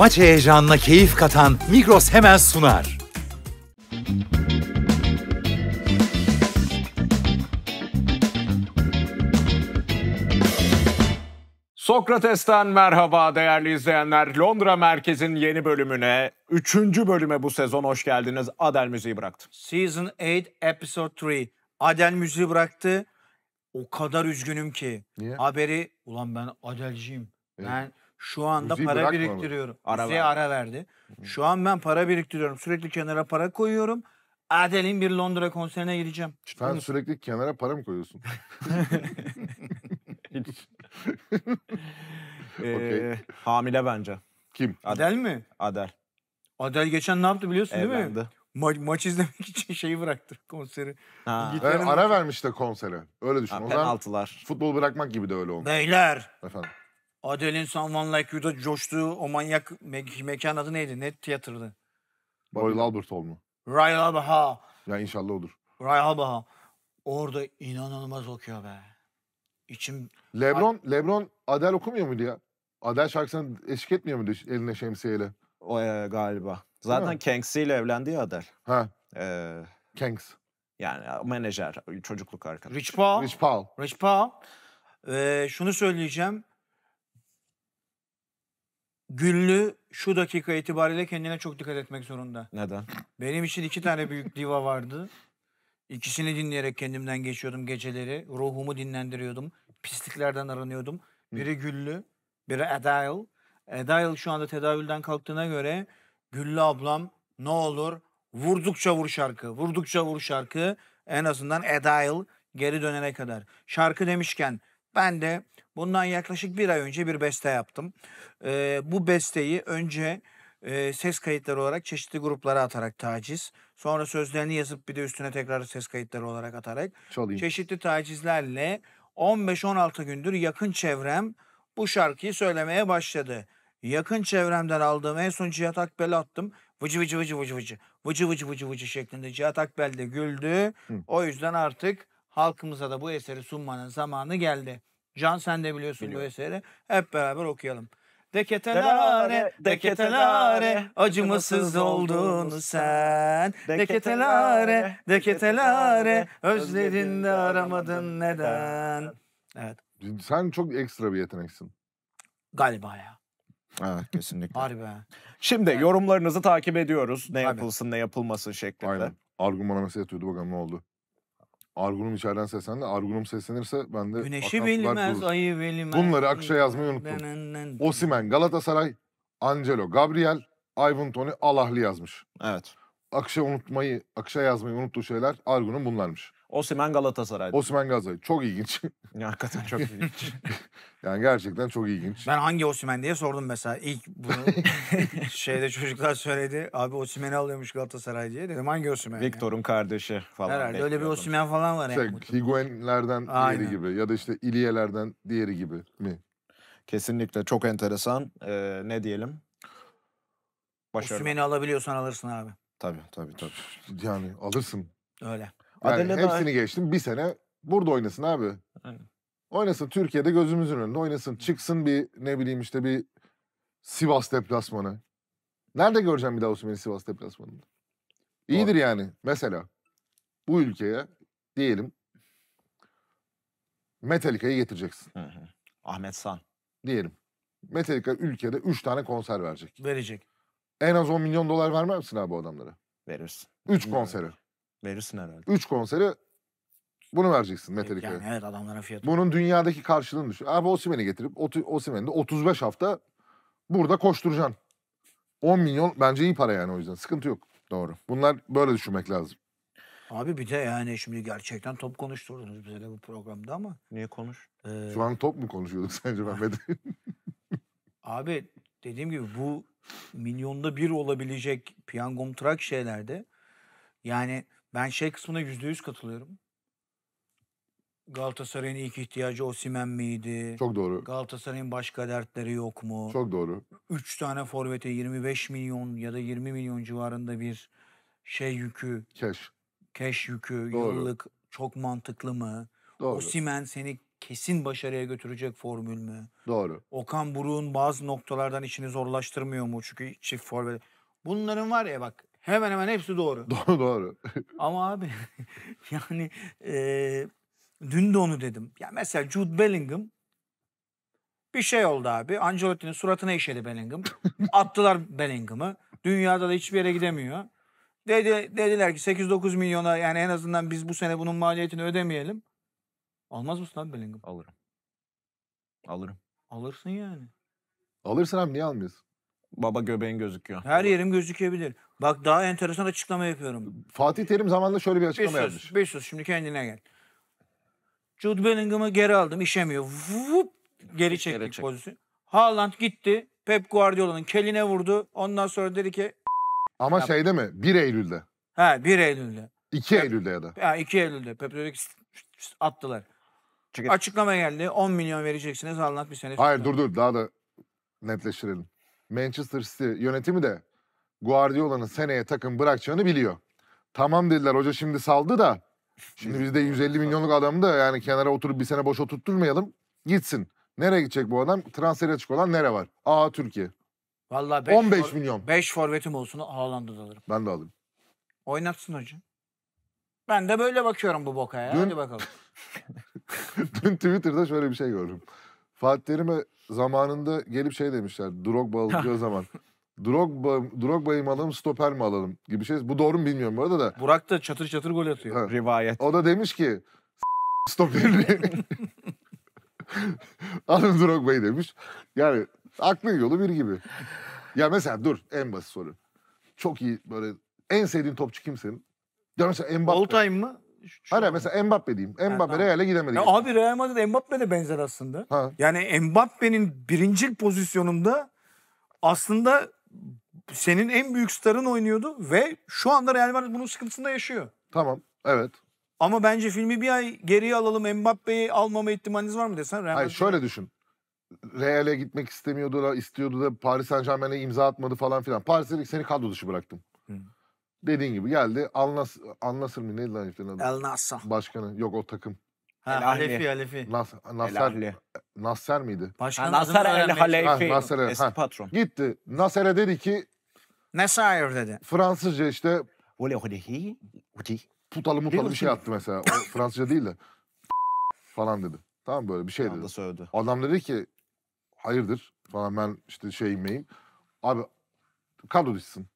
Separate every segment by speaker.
Speaker 1: maç heyecanına keyif katan Migros hemen
Speaker 2: sunar.
Speaker 1: Sokrates'ten
Speaker 2: merhaba değerli izleyenler. Londra Merkez'in yeni bölümüne, 3. bölüme bu sezon hoş geldiniz. Adel müziği bıraktı. Season 8, Episode 3. Adel müziği bıraktı. O kadar üzgünüm ki. Niye? Haberi, ulan ben Adel'ciyim. Evet. Ben şu anda Müziği para biriktiriyorum. Ara Müziğe ara verdi. Şu an ben para biriktiriyorum. Sürekli kenara para koyuyorum. Adel'in bir Londra konserine gireceğim. Sen sürekli
Speaker 1: kenara para mı koyuyorsun? ee, okay. Hamile bence. Kim? Adel mi? Adel.
Speaker 2: Adel geçen ne yaptı biliyorsun Evlendi. değil mi? Ma- maç izlemek için şeyi bıraktı konseri. Ha. Yani ara
Speaker 1: vermiş de konsere. Öyle düşün. Ha, penaltılar. O zaman futbol bırakmak gibi de öyle olmuş. Beyler. Efendim.
Speaker 2: Adele'in Someone Like You'da coştuğu o manyak me- mekan adı neydi? Ne tiyatrodu?
Speaker 1: Royal Albert Hall mu?
Speaker 2: Royal Albert Hall.
Speaker 1: Ya inşallah olur.
Speaker 2: Royal Albert Hall. Orada inanılmaz okuyor be. İçim...
Speaker 1: Lebron, Lebron Adel okumuyor muydu ya? Adel şarkısına eşlik etmiyor muydu eline şemsiyeyle? O e, galiba. Zaten
Speaker 2: Kengs'i ile evlendi ya Adel. Ha. Ee, Kings. Yani menajer, çocukluk arkadaşı. Rich Paul. Rich Paul. Rich Paul. Ee, şunu söyleyeceğim. Güllü şu dakika itibariyle kendine çok dikkat etmek zorunda. Neden? Benim için iki tane büyük diva vardı. İkisini dinleyerek kendimden geçiyordum geceleri. Ruhumu dinlendiriyordum. Pisliklerden aranıyordum. Biri Güllü, biri Edayl. Edayl şu anda tedavülden kalktığına göre Güllü ablam ne olur vurdukça vur şarkı, vurdukça vur şarkı en azından Edayl geri dönene kadar. Şarkı demişken ben de Bundan yaklaşık bir ay önce bir beste yaptım. E, bu besteyi önce e, ses kayıtları olarak çeşitli gruplara atarak taciz. Sonra sözlerini yazıp bir de üstüne tekrar ses kayıtları olarak atarak. Çalayım. Çeşitli tacizlerle 15-16 gündür yakın çevrem bu şarkıyı söylemeye başladı. Yakın çevremden aldığım en son Cihat Akbel'e attım. Vıcı vıcı vıcı vıcı vıcı. Vıcı vıcı vıcı vıcı şeklinde Cihat Akbel de güldü. Hı. O yüzden artık halkımıza da bu eseri sunmanın zamanı geldi. Can sen de biliyorsun Biliyorum. bu eseri. Hep beraber okuyalım. Deketelare, deketelare, acımasız oldun sen. Deketelare, deketelare, özledin de aramadın neden?
Speaker 1: Evet. Sen çok ekstra bir yeteneksin. Galiba ya.
Speaker 2: Evet kesinlikle. Harbi.
Speaker 1: Şimdi yorumlarınızı takip ediyoruz. Ne Tabii. yapılsın ne yapılmasın şeklinde. Aynen. Argüman mesela yatıyordu bakalım ne oldu. Argunum içeriden seslendi. Argunum seslenirse ben de... Güneşi bilmez,
Speaker 2: ayı bilmez. Bunları Akşa yazmayı unuttum.
Speaker 1: Osimen, Galatasaray, Angelo, Gabriel, Ivan Tony Alahli yazmış. Evet. Akşa unutmayı, Akşa yazmayı unuttuğu şeyler Argunun bunlarmış. Osimhen Galatasaray.
Speaker 2: Osimhen Galatasaray.
Speaker 1: Çok ilginç. Ya, hakikaten çok ilginç. yani gerçekten çok ilginç. Ben
Speaker 2: hangi Osimhen diye sordum mesela. İlk bunu şeyde çocuklar söyledi. Abi Osimhen'i alıyormuş Galatasaray diye. Dedim hangi Osimhen?
Speaker 1: Victor'un kardeşi falan. Herhalde öyle bir
Speaker 2: Osimhen falan var. İşte, yani.
Speaker 1: Higuain'lerden diğeri gibi ya da işte İliye'lerden diğeri gibi mi? Kesinlikle çok enteresan. Ee, ne diyelim? Başarılı. Osimhen'i
Speaker 2: alabiliyorsan alırsın abi.
Speaker 1: Tabii tabii tabii. Yani alırsın.
Speaker 2: Öyle. Yani Adele hepsini
Speaker 1: geçtim. Bir sene burada oynasın abi. Aynen. Oynasın Türkiye'de gözümüzün önünde oynasın. Çıksın bir ne bileyim işte bir Sivas deplasmanı. Nerede göreceğim bir daha Osimhen'i Sivas deplasmanında? İyidir Doğru. yani. Mesela bu ülkeye diyelim Metallica'yı getireceksin Hı hı. Ahmet San. diyelim. Metallica ülkede 3 tane konser verecek. Verecek. En az 10 milyon dolar vermez misin abi bu adamlara? Verirsin. 3 konseri. Verirsin herhalde. Üç konseri bunu vereceksin e, Metallica'ya. Yani evet adamlara fiyat. Bunun dünyadaki karşılığını düşün. Abi Osimen'i getirip Osimen'i de 35 hafta burada koşturacaksın. 10 milyon bence iyi para yani o yüzden. Sıkıntı yok. Doğru. Bunlar böyle düşünmek lazım.
Speaker 2: Abi bir de yani şimdi gerçekten top konuşturdunuz bize de bu programda ama. Niye konuş? Ee... Şu an
Speaker 1: top mu konuşuyorduk sence Mehmet?
Speaker 2: Abi dediğim gibi bu milyonda bir olabilecek piyangom trak şeylerde yani ben şey kısmına yüzde yüz katılıyorum. Galatasaray'ın ilk ihtiyacı Osimen miydi? Çok doğru. Galatasaray'ın başka dertleri yok mu? Çok doğru. Üç tane forvete 25 milyon ya da 20 milyon civarında bir şey yükü. Keş. Keş yükü doğru. yıllık çok mantıklı mı? Doğru. Osimen seni kesin başarıya götürecek formül mü? Doğru. Okan Buruk'un bazı noktalardan işini zorlaştırmıyor mu? Çünkü çift forvet. Bunların var ya bak Hemen hemen hepsi doğru. Doğru doğru. Ama abi yani e, dün de onu dedim. Ya mesela Jude Bellingham bir şey oldu abi. Ancelotti'nin suratına işedi Bellingham. Attılar Bellingham'ı. Dünyada da hiçbir yere gidemiyor. Dedi, dediler ki 8-9 milyona yani en azından biz bu sene bunun maliyetini ödemeyelim. Almaz mısın abi Bellingham? Alırım. Alırım. Alırsın yani.
Speaker 1: Alırsın abi niye almıyorsun? Baba göbeğin gözüküyor.
Speaker 2: Her yerim gözükebilir. Bak daha enteresan açıklama yapıyorum. Fatih Terim zamanında şöyle bir açıklama bir sus, yapmış. Bir sus şimdi kendine gel. Jude Bellingham'ı geri aldım işemiyor. Vup, geri çektik geri çek. pozisyon. Haaland gitti. Pep Guardiola'nın keline vurdu. Ondan sonra dedi ki... Ama yap. şeyde mi?
Speaker 1: 1 Eylül'de.
Speaker 2: Ha 1 Eylül'de.
Speaker 1: 2 Eylül'de ya da.
Speaker 2: Ha 2 Eylül'de. Pep dedi ki attılar. Çıkın. Açıklama geldi. 10 milyon vereceksiniz Haaland bir sene. Hayır dur dur
Speaker 1: daha da netleştirelim. Manchester City yönetimi de Guardiola'nın seneye takım bırakacağını biliyor. Tamam dediler hoca şimdi saldı da şimdi biz de 150 milyonluk adamı da yani kenara oturup bir sene boş oturtturmayalım. Gitsin. Nereye gidecek bu adam? Transfer açık olan nere var? Aa Türkiye.
Speaker 2: Vallahi 5 15 for, milyon. 5 forvetim olsun Haaland'ı da alırım. Ben de alayım. Oynatsın hoca. Ben de böyle bakıyorum bu boka ya. Dün, Hadi bakalım.
Speaker 1: Dün Twitter'da şöyle bir şey gördüm. Fatih Terim'e zamanında gelip şey demişler. Drogba alacağı zaman. Drogba, Drogba'yı mı alalım stoper mi alalım gibi şey. Bu doğru mu bilmiyorum bu arada da.
Speaker 2: Burak da çatır çatır gol atıyor. Ha. Rivayet.
Speaker 1: O da demiş ki stoperini alın Drogba'yı demiş. Yani aklın yolu bir gibi. Ya mesela dur en basit soru. Çok iyi böyle en sevdiğin topçu kimsin? senin? Ya mesela Mbappe. All time mı? Şu Hayır an... mesela Mbappe diyeyim. Mbappe yani, Real'e gidemedi. Ya
Speaker 2: abi Real Madrid Mbappe de benzer aslında. Ha. Yani Mbappe'nin birincil pozisyonunda aslında senin en büyük starın oynuyordu ve şu anda Real Madrid bunun sıkıntısında yaşıyor. Tamam evet. Ama bence filmi bir ay geriye alalım Mbappe'yi almama ihtimaliniz var mı desen Real Hayır şöyle düşün. Real'e gitmek
Speaker 1: istemiyordu, istiyordu da Paris Saint Germain'e imza atmadı falan filan. Paris'e seni kadro dışı bıraktım. Hı. Dediğin gibi geldi. Alnas Alnasır mı neydi lan heriflerin adı? El Nassr. Başkanı. Yok o takım. Ha, El Halefi Halefi. Nas, El Nasser, Nasser miydi? Ha, Başkanın Nasser adını El Halefi. Nasser Eski patron. Gitti. Nasser'e dedi ki Nasir dedi. Fransızca işte Vole holehi. Uti. putalı mutalı bir şey attı mesela. O Fransızca değil de falan dedi. Tamam böyle bir şey dedi. Anda Adam dedi ki hayırdır falan ben işte şey miyim. Abi kadro dışısın.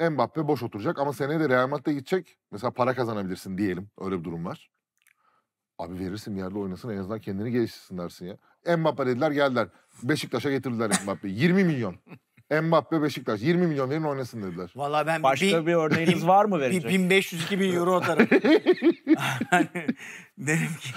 Speaker 1: Mbappe boş oturacak ama seneye de Real Madrid'e gidecek. Mesela para kazanabilirsin diyelim. Öyle bir durum var. Abi verirsin bir yerde oynasın en azından kendini geliştirsin dersin ya. Mbappe dediler geldiler. Beşiktaş'a getirdiler Mbappe'yi. 20 milyon. Mbappe Beşiktaş 20 milyon verin oynasın dediler. Valla ben Başka bir, bir örneğiniz var mı verecek?
Speaker 2: 1500-2000 euro atarım. yani, ki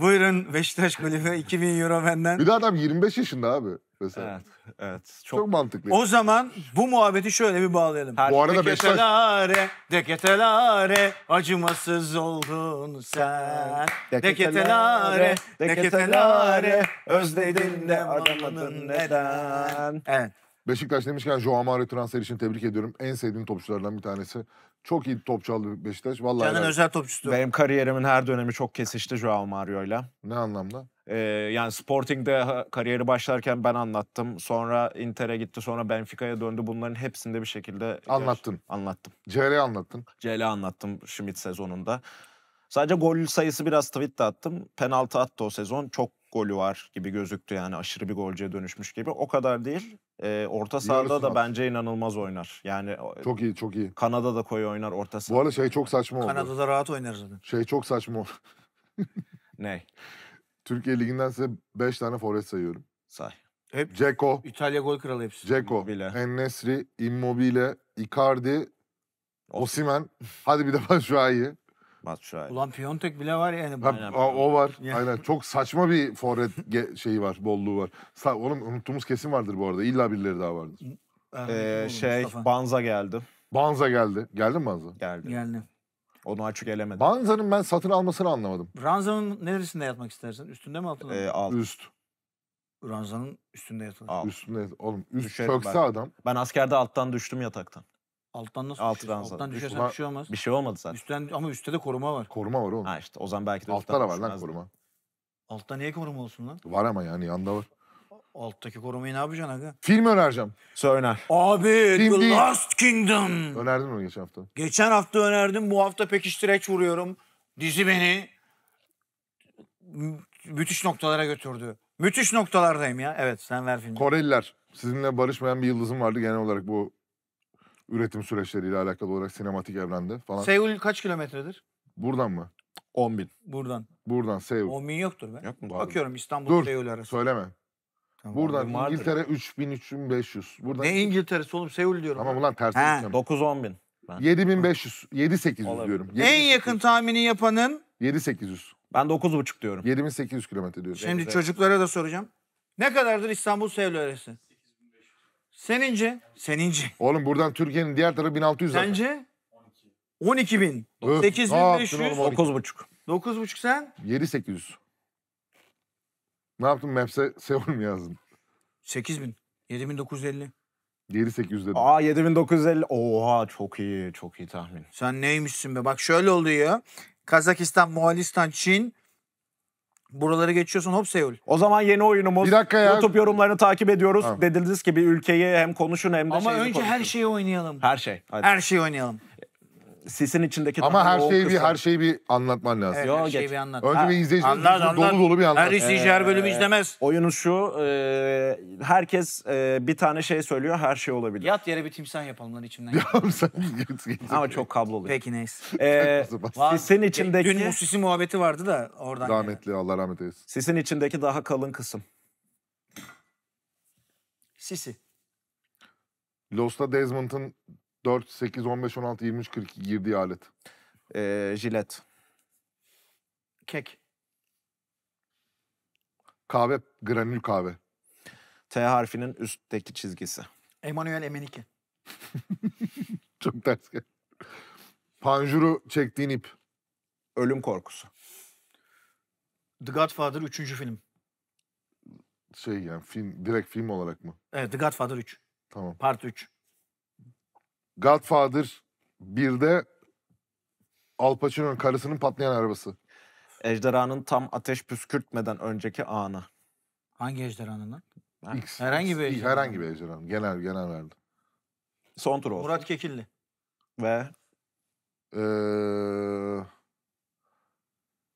Speaker 2: buyurun Beşiktaş kulübe 2000 euro benden. Bir de adam 25 yaşında abi mesela. Evet, evet. Çok, çok mantıklı. O zaman bu muhabbeti şöyle bir bağlayalım. Her bu arada Beşiktaş... deketelare, acımasız oldun sen. Deketelare, deketelare, özledin de aramadın
Speaker 1: neden? Evet. Beşiktaş demişken Joao Mario transfer için tebrik ediyorum. En sevdiğim topçulardan bir tanesi. Çok iyi topçu aldı Beşiktaş. Vallahi Canan özel topçusu. Benim kariyerimin her dönemi çok kesişti Joao Mario'yla. Ne anlamda? Ee, yani Sporting'de kariyeri başlarken ben anlattım. Sonra Inter'e gitti, sonra Benfica'ya döndü. Bunların hepsinde bir şekilde... Anlattın. Yer, anlattım. CL anlattın. CL anlattım Schmidt sezonunda. Sadece gol sayısı biraz tweet de attım. Penaltı attı o sezon. Çok golü var gibi gözüktü yani aşırı bir golcüye dönüşmüş gibi. O kadar değil. E, orta sahada Yarısını da at. bence inanılmaz oynar. Yani çok iyi çok iyi. Kanada'da koyu oynar orta saha. Bu arada şey çok saçma oldu. Kanada'da rahat oynar zaten. Şey çok saçma oldu. ne? Türkiye Ligi'nden size 5 tane forvet sayıyorum. Say. Hep Ceko, İtalya gol kralı hepsi. Ceko, Immobile. Ennesri, Immobile, Icardi, Osimen. Hadi bir de Batshuayi. Batshuayi.
Speaker 2: Ulan Piontek bile var yani. Ha,
Speaker 1: Aynen. o var. Yani. Aynen. Çok saçma bir forvet şeyi var, bolluğu var. Sa oğlum unuttuğumuz kesin vardır bu arada. İlla birileri daha vardır. Ee, şey Mustafa. Banza geldi. Banza geldi. Geldi mi Banza? Geldi. Geldi. Onu açık elemedim. Banza'nın ben satın almasını anlamadım.
Speaker 2: Ranza'nın neresinde yatmak istersin? Üstünde mi altında Ee, al. Üst. Ranza'nın üstünde yatılır.
Speaker 1: Üstünde oğlum üst Düşerim çökse ben. adam. Ben askerde alttan düştüm yataktan.
Speaker 2: Alttan nasıl Alt düşüyorsun? ranza. Alttan düşersen bir şey olmaz.
Speaker 1: Bir şey olmadı zaten. Üstten ama üstte de koruma var. Koruma var oğlum. Ha işte o zaman belki de Altta da var lan koruma.
Speaker 2: Altta niye koruma olsun lan?
Speaker 1: Var ama yani yanda var.
Speaker 2: Alttaki korumayı ne yapacaksın aga?
Speaker 1: Film önereceğim. Söner. Abi Film The değil. Last Kingdom. Önerdin mi onu geçen hafta?
Speaker 2: Geçen hafta önerdim. Bu hafta pekiştireç vuruyorum. Dizi beni müthiş noktalara götürdü. Müthiş noktalardayım ya. Evet sen ver
Speaker 1: filmi. Koreliler. Sizinle barışmayan bir yıldızım vardı genel olarak bu üretim süreçleriyle alakalı olarak sinematik evrende falan.
Speaker 2: Seul kaç kilometredir?
Speaker 1: Buradan mı? 10
Speaker 2: bin. Buradan.
Speaker 1: Buradan Seul. 10
Speaker 2: bin yoktur be. Yok mu? Bakıyorum İstanbul Dur. Seul arası. Söyleme.
Speaker 1: Tamam, Buradan İngiltere 3000 3500. Buradan Ne
Speaker 2: İngiltere'si oğlum Seul diyorum. Tamam ulan ters. Ha,
Speaker 1: 9-10 bin. Ben. 7500, 7800 Olabilir. diyorum. En yakın tahmini yapanın 7800. Ben 9,5 diyorum. 7800 kilometre diyorum. Şimdi Evet.
Speaker 2: çocuklara da soracağım. Ne kadardır İstanbul Seul arası? Senince? Senince. Oğlum buradan Türkiye'nin diğer tarafı 1600 zaten.
Speaker 1: Sence? 12 bin. Öf, ne yaptın 8500. oğlum? 9,5. 9,5 sen? 7800. Ne yaptın? Maps'e Seul mu yazdın?
Speaker 2: 8000. 7950.
Speaker 1: 7800 dedim. Aa bin 7950. Oha çok
Speaker 2: iyi. Çok iyi tahmin. Sen neymişsin be? Bak şöyle oluyor. Kazakistan, Moğolistan, Çin. Buraları geçiyorsun hop Seul. O zaman yeni oyunumuz. Bir dakika ya. YouTube yorumlarını takip ediyoruz. Tamam. Dediniz ki bir ülkeyi hem konuşun hem de Ama önce konuşun. her şeyi oynayalım. Her şey. Hadi. Her şeyi oynayalım
Speaker 1: sisin içindeki Ama her şeyi bir her şeyi bir anlatman lazım. Evet, Yo, her geç. bir anlat. Önce bir izleyici anlat, anlat. dolu dolu bir anlat. Her izleyici her bölümü
Speaker 2: izlemez. Oyunun şu e, herkes e, bir tane şey söylüyor her şey olabilir. Yat yere bir timsah yapalım lan içimden. Ya sen Ama çok kablolu. Peki neyse. Ee, sisin e, içindeki... Dün bu muhabbeti vardı da oradan. Rahmetli
Speaker 1: yani. Allah rahmet eylesin. Sisin içindeki daha kalın kısım. Sisi. Losta Desmond'ın 4, 8, 15, 16, 23, 42 girdiği alet. Ee, jilet. Kek. Kahve, granül kahve. T harfinin üstteki çizgisi.
Speaker 2: Emanuel Emenike.
Speaker 1: Çok ters gel. Panjuru çektiğin ip. Ölüm korkusu.
Speaker 2: The Godfather 3. film.
Speaker 1: Şey yani film, direkt film olarak mı?
Speaker 2: Evet The Godfather 3. Tamam. Part 3. Godfather
Speaker 1: 1'de Al Pacino'nun karısının patlayan arabası. Ejderhanın tam ateş püskürtmeden önceki anı.
Speaker 2: Hangi ejderhanın lan? X, herhangi bir ejderhan. Herhangi bir
Speaker 1: ejderhanın. Genel, genel verdim. Son tur olsun. Murat Kekilli. Ve? Ee,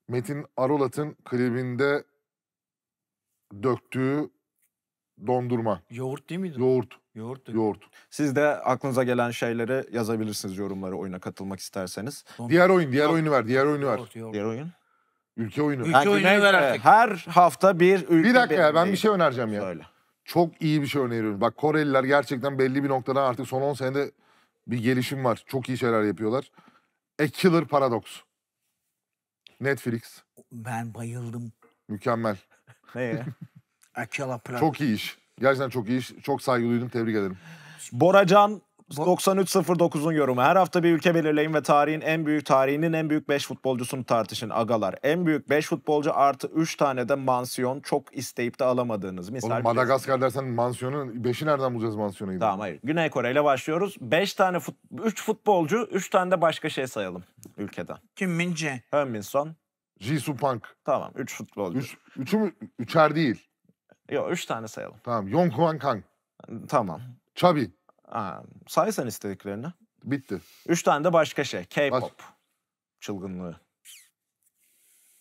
Speaker 1: Metin Arulat'ın klibinde döktüğü dondurma.
Speaker 2: Yoğurt değil miydi? Yoğurt. Yoğurt.
Speaker 1: Yoğurt. Siz de aklınıza gelen şeyleri yazabilirsiniz yorumları oyuna katılmak isterseniz. Diğer oyun, diğer oyunu ver, diğer oyunu ver. Yoğurt, yoğurt. Diğer oyun. Ülke oyunu. Ülke oyunu
Speaker 2: ver ee, artık. Her hafta bir ülke. Bir dakika
Speaker 1: ya ben bir şey önereceğim ya. Söyle. Çok iyi bir şey öneriyorum. Bak Koreliler gerçekten belli bir noktadan artık son 10 senede bir gelişim var. Çok iyi şeyler yapıyorlar. A Killer Paradox. Netflix.
Speaker 2: Ben bayıldım. Mükemmel. Ne ya? A Killer Paradox. Çok
Speaker 1: iyi iş. Gerçekten çok iyi Çok saygı duydum. Tebrik ederim. Boracan 93.09'un yorumu. Her hafta bir ülke belirleyin ve tarihin en büyük tarihinin en büyük 5 futbolcusunu tartışın agalar. En büyük 5 futbolcu artı 3 tane de mansiyon çok isteyip de alamadığınız. Misal Oğlum Madagaskar dersen mansiyonun 5'i nereden bulacağız mansiyonu? Tamam hayır. Güney Kore ile başlıyoruz. 5 tane fut, 3 futbolcu 3 tane de başka şey sayalım ülkeden. Kim Min Jae. Hön Jisoo Punk. Tamam 3 futbolcu. 3 üç, mü? Üçer değil. Yok üç tane sayalım. Tamam. Yong Huan Kang. Tamam. Chubby. Ha, say sen istediklerini. Bitti. Üç tane de başka şey. K-pop. Baş... Çılgınlığı.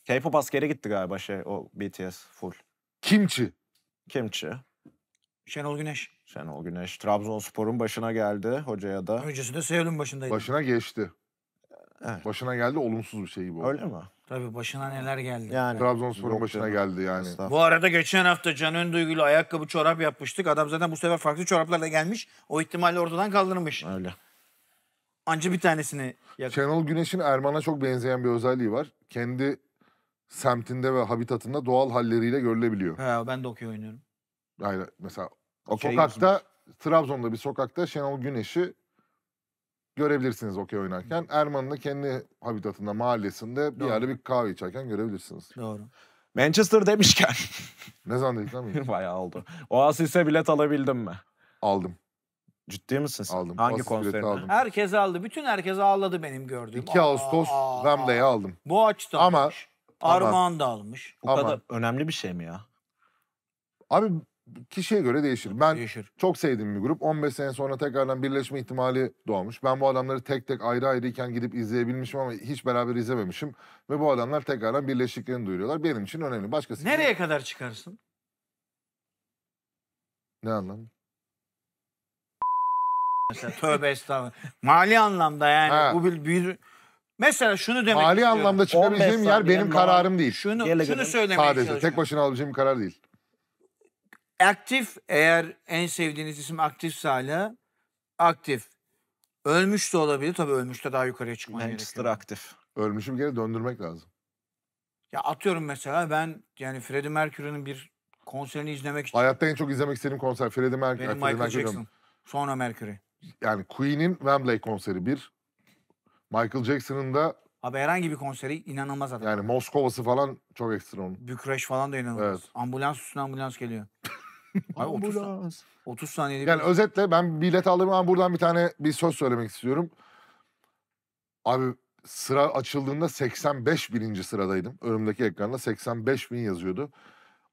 Speaker 1: K-pop askere gitti galiba şey o BTS full. Kimçi. Kimçi.
Speaker 2: Şenol Güneş.
Speaker 1: Şenol Güneş. Trabzonspor'un başına geldi hocaya da.
Speaker 2: Öncesi de Seul'ün başındaydı. Başına
Speaker 1: geçti. Evet. Başına geldi olumsuz bir şey bu. Öyle mi?
Speaker 2: Tabii başına neler geldi. Yani. Trabzonspor'un başına geldi
Speaker 1: yani. Bu arada
Speaker 2: geçen hafta Can Önduygül'ü ayakkabı çorap yapmıştık. Adam zaten bu sefer farklı çoraplarla gelmiş. O ihtimalle ortadan kaldırmış. Öyle. Anca bir tanesini
Speaker 1: yakın. Şenol Güneş'in Erman'a çok benzeyen bir özelliği var. Kendi semtinde ve habitatında doğal halleriyle görülebiliyor.
Speaker 2: He, ben de okey oynuyorum. Hayır mesela Okey sokakta
Speaker 1: Trabzon'da bir sokakta Şenol Güneş'i görebilirsiniz okey oynarken. Erman'ın da kendi habitatında, mahallesinde bir Doğru. yerde bir kahve içerken görebilirsiniz. Doğru. Manchester demişken. ne zaman dedik lan? bunu? Bayağı oldu. Oasis'e bilet alabildim mi? Aldım. Ciddi misin sen? Aldım. Hangi Oasis konserine? aldım.
Speaker 2: Herkes aldı. Bütün herkes ağladı benim gördüğüm. 2
Speaker 1: Ağustos aa, Wembley'e aldım.
Speaker 2: Bu açtı Ama-
Speaker 1: almış. Armağan
Speaker 2: da almış. Bu Ama- kadar
Speaker 1: önemli bir şey mi ya? Abi kişiye göre değişir. Ben değişir. çok sevdiğim bir grup. 15 sene sonra tekrardan birleşme ihtimali doğmuş. Ben bu adamları tek tek ayrı ayrıyken gidip izleyebilmişim ama hiç beraber izlememişim. Ve bu adamlar tekrardan birleştiklerini duyuruyorlar. Benim için önemli. Başkası Nereye gibi... kadar çıkarsın?
Speaker 2: Ne anlamı? Mesela tövbe estağfurullah. Mali anlamda yani ha. bu bir, bir Mesela şunu demek Mali istiyorum. anlamda çıkabileceğim yer benim kararım değil. Şunu, Gele şunu söylemek Sadece tek başına
Speaker 1: alabileceğim bir karar değil.
Speaker 2: Aktif eğer en sevdiğiniz isim aktifse hala aktif. Ölmüş de olabilir. Tabii ölmüş de daha yukarıya çıkmaya Manchester gerekiyor. aktif. Ölmüşüm geri döndürmek lazım. Ya atıyorum mesela ben yani Freddie Mercury'nin bir konserini izlemek için. Hayatta en çok izlemek istediğim
Speaker 1: konser Freddie Mercury. Benim Michael Mercury Jackson. Diyorum.
Speaker 2: Sonra Mercury.
Speaker 1: Yani Queen'in Wembley konseri bir. Michael Jackson'ın da Abi herhangi bir konseri inanılmaz adam. yani Moskova'sı falan
Speaker 2: çok ekstra onun. Bükreş falan da inanılmaz. Evet. Ambulans üstüne ambulans geliyor. Abi 30, sa- 30 saniyelik. Yani
Speaker 1: özetle ben bilet aldığım zaman buradan bir tane bir söz söylemek istiyorum. Abi sıra açıldığında 85 bininci sıradaydım. Önümdeki ekranda 85 bin yazıyordu.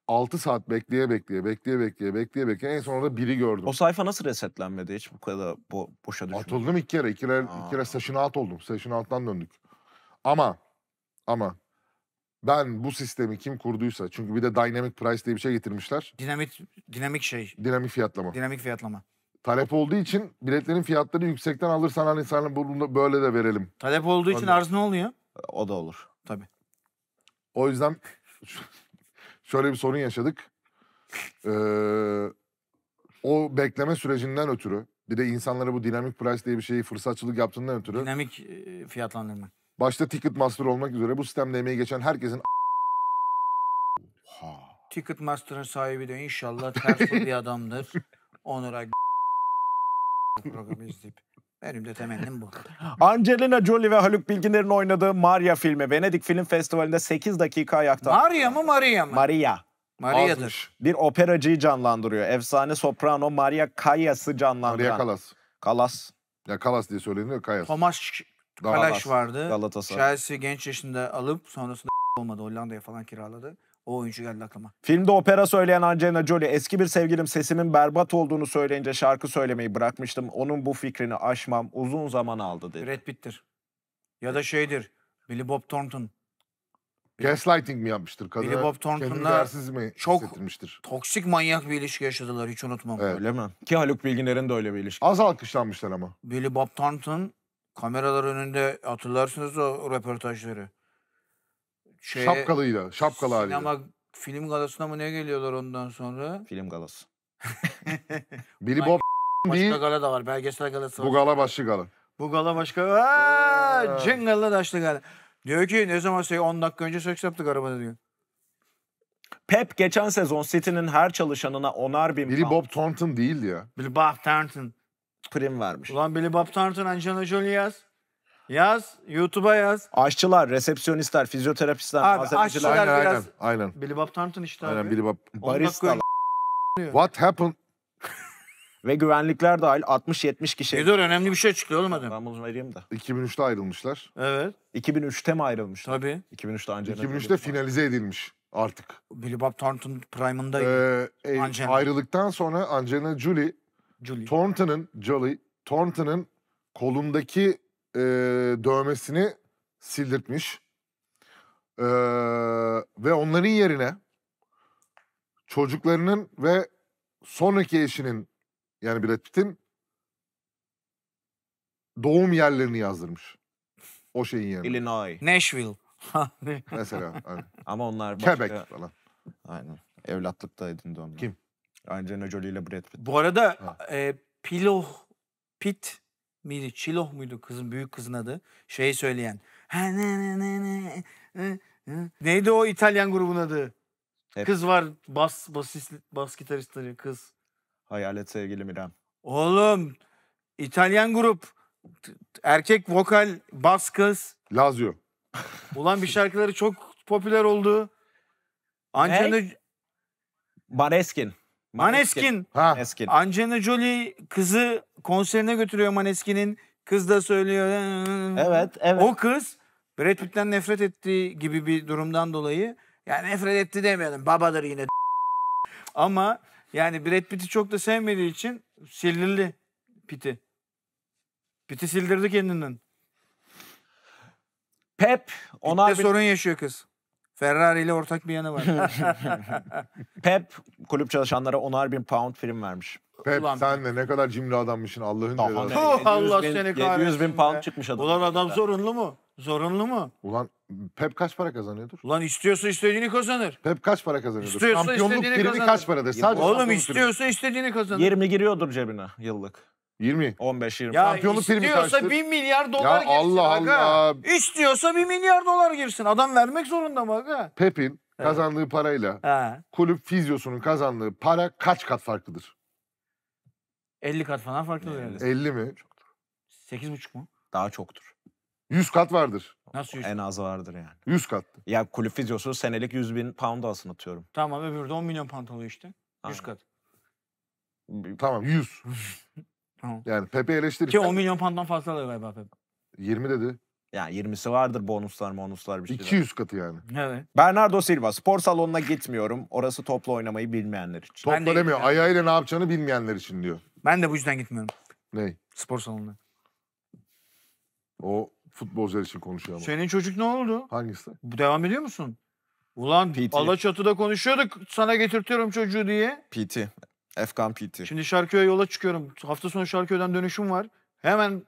Speaker 1: 6 saat bekleye bekleye bekleye bekleye bekleye bekleye en sonunda biri gördüm. O sayfa nasıl resetlenmedi hiç bu kadar bo boşa düşmedi? Atıldım iki kere. iki kere, iki kere session out oldum. Session out'tan döndük. Ama ama ben bu sistemi kim kurduysa çünkü bir de dynamic price diye bir şey getirmişler.
Speaker 2: Dinamik dinamik şey.
Speaker 1: Dinamik fiyatlama.
Speaker 2: Dinamik fiyatlama.
Speaker 1: Talep olduğu için biletlerin fiyatları yüksekten alırsan hani insanlar bunu böyle de verelim.
Speaker 2: Talep olduğu için Tabii. arz ne oluyor?
Speaker 1: O da olur. Tabii. O yüzden şöyle bir sorun yaşadık. Ee, o bekleme sürecinden ötürü bir de insanlara bu dinamik price diye bir şeyi fırsatçılık yaptığından ötürü.
Speaker 2: Dinamik e, fiyatlandırma.
Speaker 1: Başta Ticketmaster olmak üzere bu sistemde emeği geçen herkesin
Speaker 2: ha. Ticketmaster'ın sahibi de inşallah ters bir adamdır. Onur'a programı izleyip. Benim de temennim bu. Angelina Jolie ve Haluk Bilginer'in oynadığı Maria filmi Venedik Film Festivali'nde 8 dakika ayakta. Maria mı Maria mı? Maria. Maria'dır. Azmış.
Speaker 1: Bir operacıyı canlandırıyor. Efsane soprano Maria Callas'ı canlandıran. Maria Callas. Callas. Ya Callas diye söyleniyor Callas.
Speaker 2: Thomas Kalaş vardı. Galatasaray. Chelsea genç yaşında alıp sonrasında olmadı. Hollanda'ya falan kiraladı. O oyuncu geldi aklıma. Filmde opera söyleyen Angelina Jolie eski bir sevgilim sesimin
Speaker 1: berbat olduğunu söyleyince şarkı söylemeyi bırakmıştım. Onun bu fikrini aşmam uzun zaman aldı dedi.
Speaker 2: Brad Pitt'tir. Ya da şeydir. Billy Bob Thornton.
Speaker 1: Gaslighting
Speaker 2: mi yapmıştır kadın? Billy Bob Thornton'la mi çok toksik manyak bir ilişki yaşadılar hiç unutmam. Evet. Öyle mi? Ki Haluk Bilginer'in de öyle bir ilişki. Az alkışlanmışlar ama. Billy Bob Thornton Kameralar önünde hatırlarsınız o röportajları. Şeye, Şapkalıyla, şapkalı haliyle. film galasına mı ne geliyorlar ondan sonra? Film galası. Billy Bob Başka değil. gala da var. Belgesel galası var. Bu gala başka gala. Bu gala başka. Aa, Jingle'lı daşlı gala. Diyor ki ne zaman şey 10 dakika önce seks yaptık arabada diyor. Pep geçen sezon City'nin her çalışanına onar bin Billy pound. Bob
Speaker 1: Thornton değildi ya.
Speaker 2: Billy Bob Thornton prim vermiş. Ulan Billy Bob Thornton, Angelina Jolie yaz. Yaz. YouTube'a yaz.
Speaker 1: Aşçılar, resepsiyonistler, fizyoterapistler, Abi malzemeciler. aşçılar Aynen, biraz. aynen, aynen.
Speaker 2: Billy Bob Thornton işte abi. Aynen Billy Bob. On dakika Barista
Speaker 1: What happened? ve güvenlikler dahil 60-70 kişi. Ne
Speaker 2: Gidiyor önemli bir şey çıkıyor oğlum adam. Ben bunu vereyim
Speaker 1: de. 2003'te ayrılmışlar. Evet 2003'te mi ayrılmış? tabii. 2003'te Angelina 2003'te finalize edilmiş artık. Billy Bob Thornton prime'ındaydı. Ee, e, ayrılıktan sonra Angelina Jolie Julie. Thornton'ın Jolly Thornton'ın kolundaki e, dövmesini sildirtmiş. E, ve onların yerine çocuklarının ve sonraki eşinin yani Brad Pitt'in doğum yerlerini yazdırmış. O şeyin yerine.
Speaker 2: Illinois. Nashville. Mesela. Hani. Ama onlar başka... Quebec falan.
Speaker 1: Aynen. Evlatlık da edindi onlar. Kim? Angelina Jolie ile Brad
Speaker 2: Pitt. Bu arada e, Piloh Pitt miydi? Çiloh muydu kızın büyük kızın adı? Şeyi söyleyen. E, e. Neydi o İtalyan grubun adı? Hep. Kız var bas basist bas gitaristleri kız. Hayalet sevgili Miran. Oğlum İtalyan grup erkek vokal bas kız. Lazio. Ulan bir şarkıları çok popüler oldu. Angelina Bareskin. Maneskin. Ha. Angelina Jolie kızı konserine götürüyor Maneskin'in. Kız da söylüyor. Evet, evet. O kız Brad Pitt'ten nefret ettiği gibi bir durumdan dolayı. Yani nefret etti demeyelim. Babadır yine. Ama yani Brad Pitt'i çok da sevmediği için sildirdi Pitt'i. Pitt'i sildirdi kendinden. Pep. Ona Pitt'te bir... sorun yaşıyor kız. Ferrari ile ortak bir yanı var. Pep kulüp çalışanlara onar bin pound prim
Speaker 1: vermiş. Pep Ulan sen de ne kadar cimri adammışsın Allah'ın Daha ne? Oh, Allah bin, seni 700 kahretsin bin pound be. çıkmış
Speaker 2: adam. Ulan adam zorunlu mu? Zorunlu mu? Ulan Pep kaç para kazanıyordur? Ulan istiyorsa istediğini kazanır. Pep kaç para kazanıyordur? İstiyorsa Şampiyonluk istediğini primi kazanır. kaç paradır? Sadece Oğlum şampiyonluk primi. istiyorsa istediğini kazanır. 20
Speaker 1: giriyordur cebine yıllık. 20. 15-20. Ya Şampiyonluk primi istiyorsa kaçtır? 1
Speaker 2: milyar dolar girsin Allah aga. Allah. İstiyorsa 1 milyar dolar girsin. Adam vermek zorunda mı aga?
Speaker 1: Pep'in kazandığı parayla He. kulüp fizyosunun kazandığı para kaç kat farklıdır?
Speaker 2: 50 kat falan farklıdır yani.
Speaker 1: 50 mi? Çoktur.
Speaker 2: 8,5 mu?
Speaker 1: Daha çoktur. 100 kat vardır. Nasıl 100? En az vardır yani. 100 kat. Ya kulüp fizyosu senelik 100 bin pound alsın atıyorum.
Speaker 2: Tamam öbürde 10 milyon pantolon işte. 100
Speaker 1: Aynen. kat. Tamam 100. Yani Pepe eleştirirsen... Ki 10 milyon
Speaker 2: pound'dan fazla alıyor galiba Pepe.
Speaker 1: 20 dedi. Yani 20'si vardır bonuslar bonuslar bir şeyler. 200 katı yani. Evet. Bernardo Silva spor salonuna gitmiyorum. Orası topla oynamayı bilmeyenler için. Ben de Topla demiyor. gitmiyorum. Ayağıyla ne yapacağını bilmeyenler için diyor.
Speaker 2: Ben de bu yüzden gitmiyorum Ney? spor salonuna.
Speaker 1: O futbolcular için konuşuyor ama.
Speaker 2: Senin çocuk ne oldu? Hangisi? Bu Devam ediyor musun? Ulan PT. Alaçatı'da konuşuyorduk sana getirtiyorum çocuğu diye. PT. Efkan PT. Şimdi Şarköy'e yola çıkıyorum. Hafta sonu Şarköy'den dönüşüm var. Hemen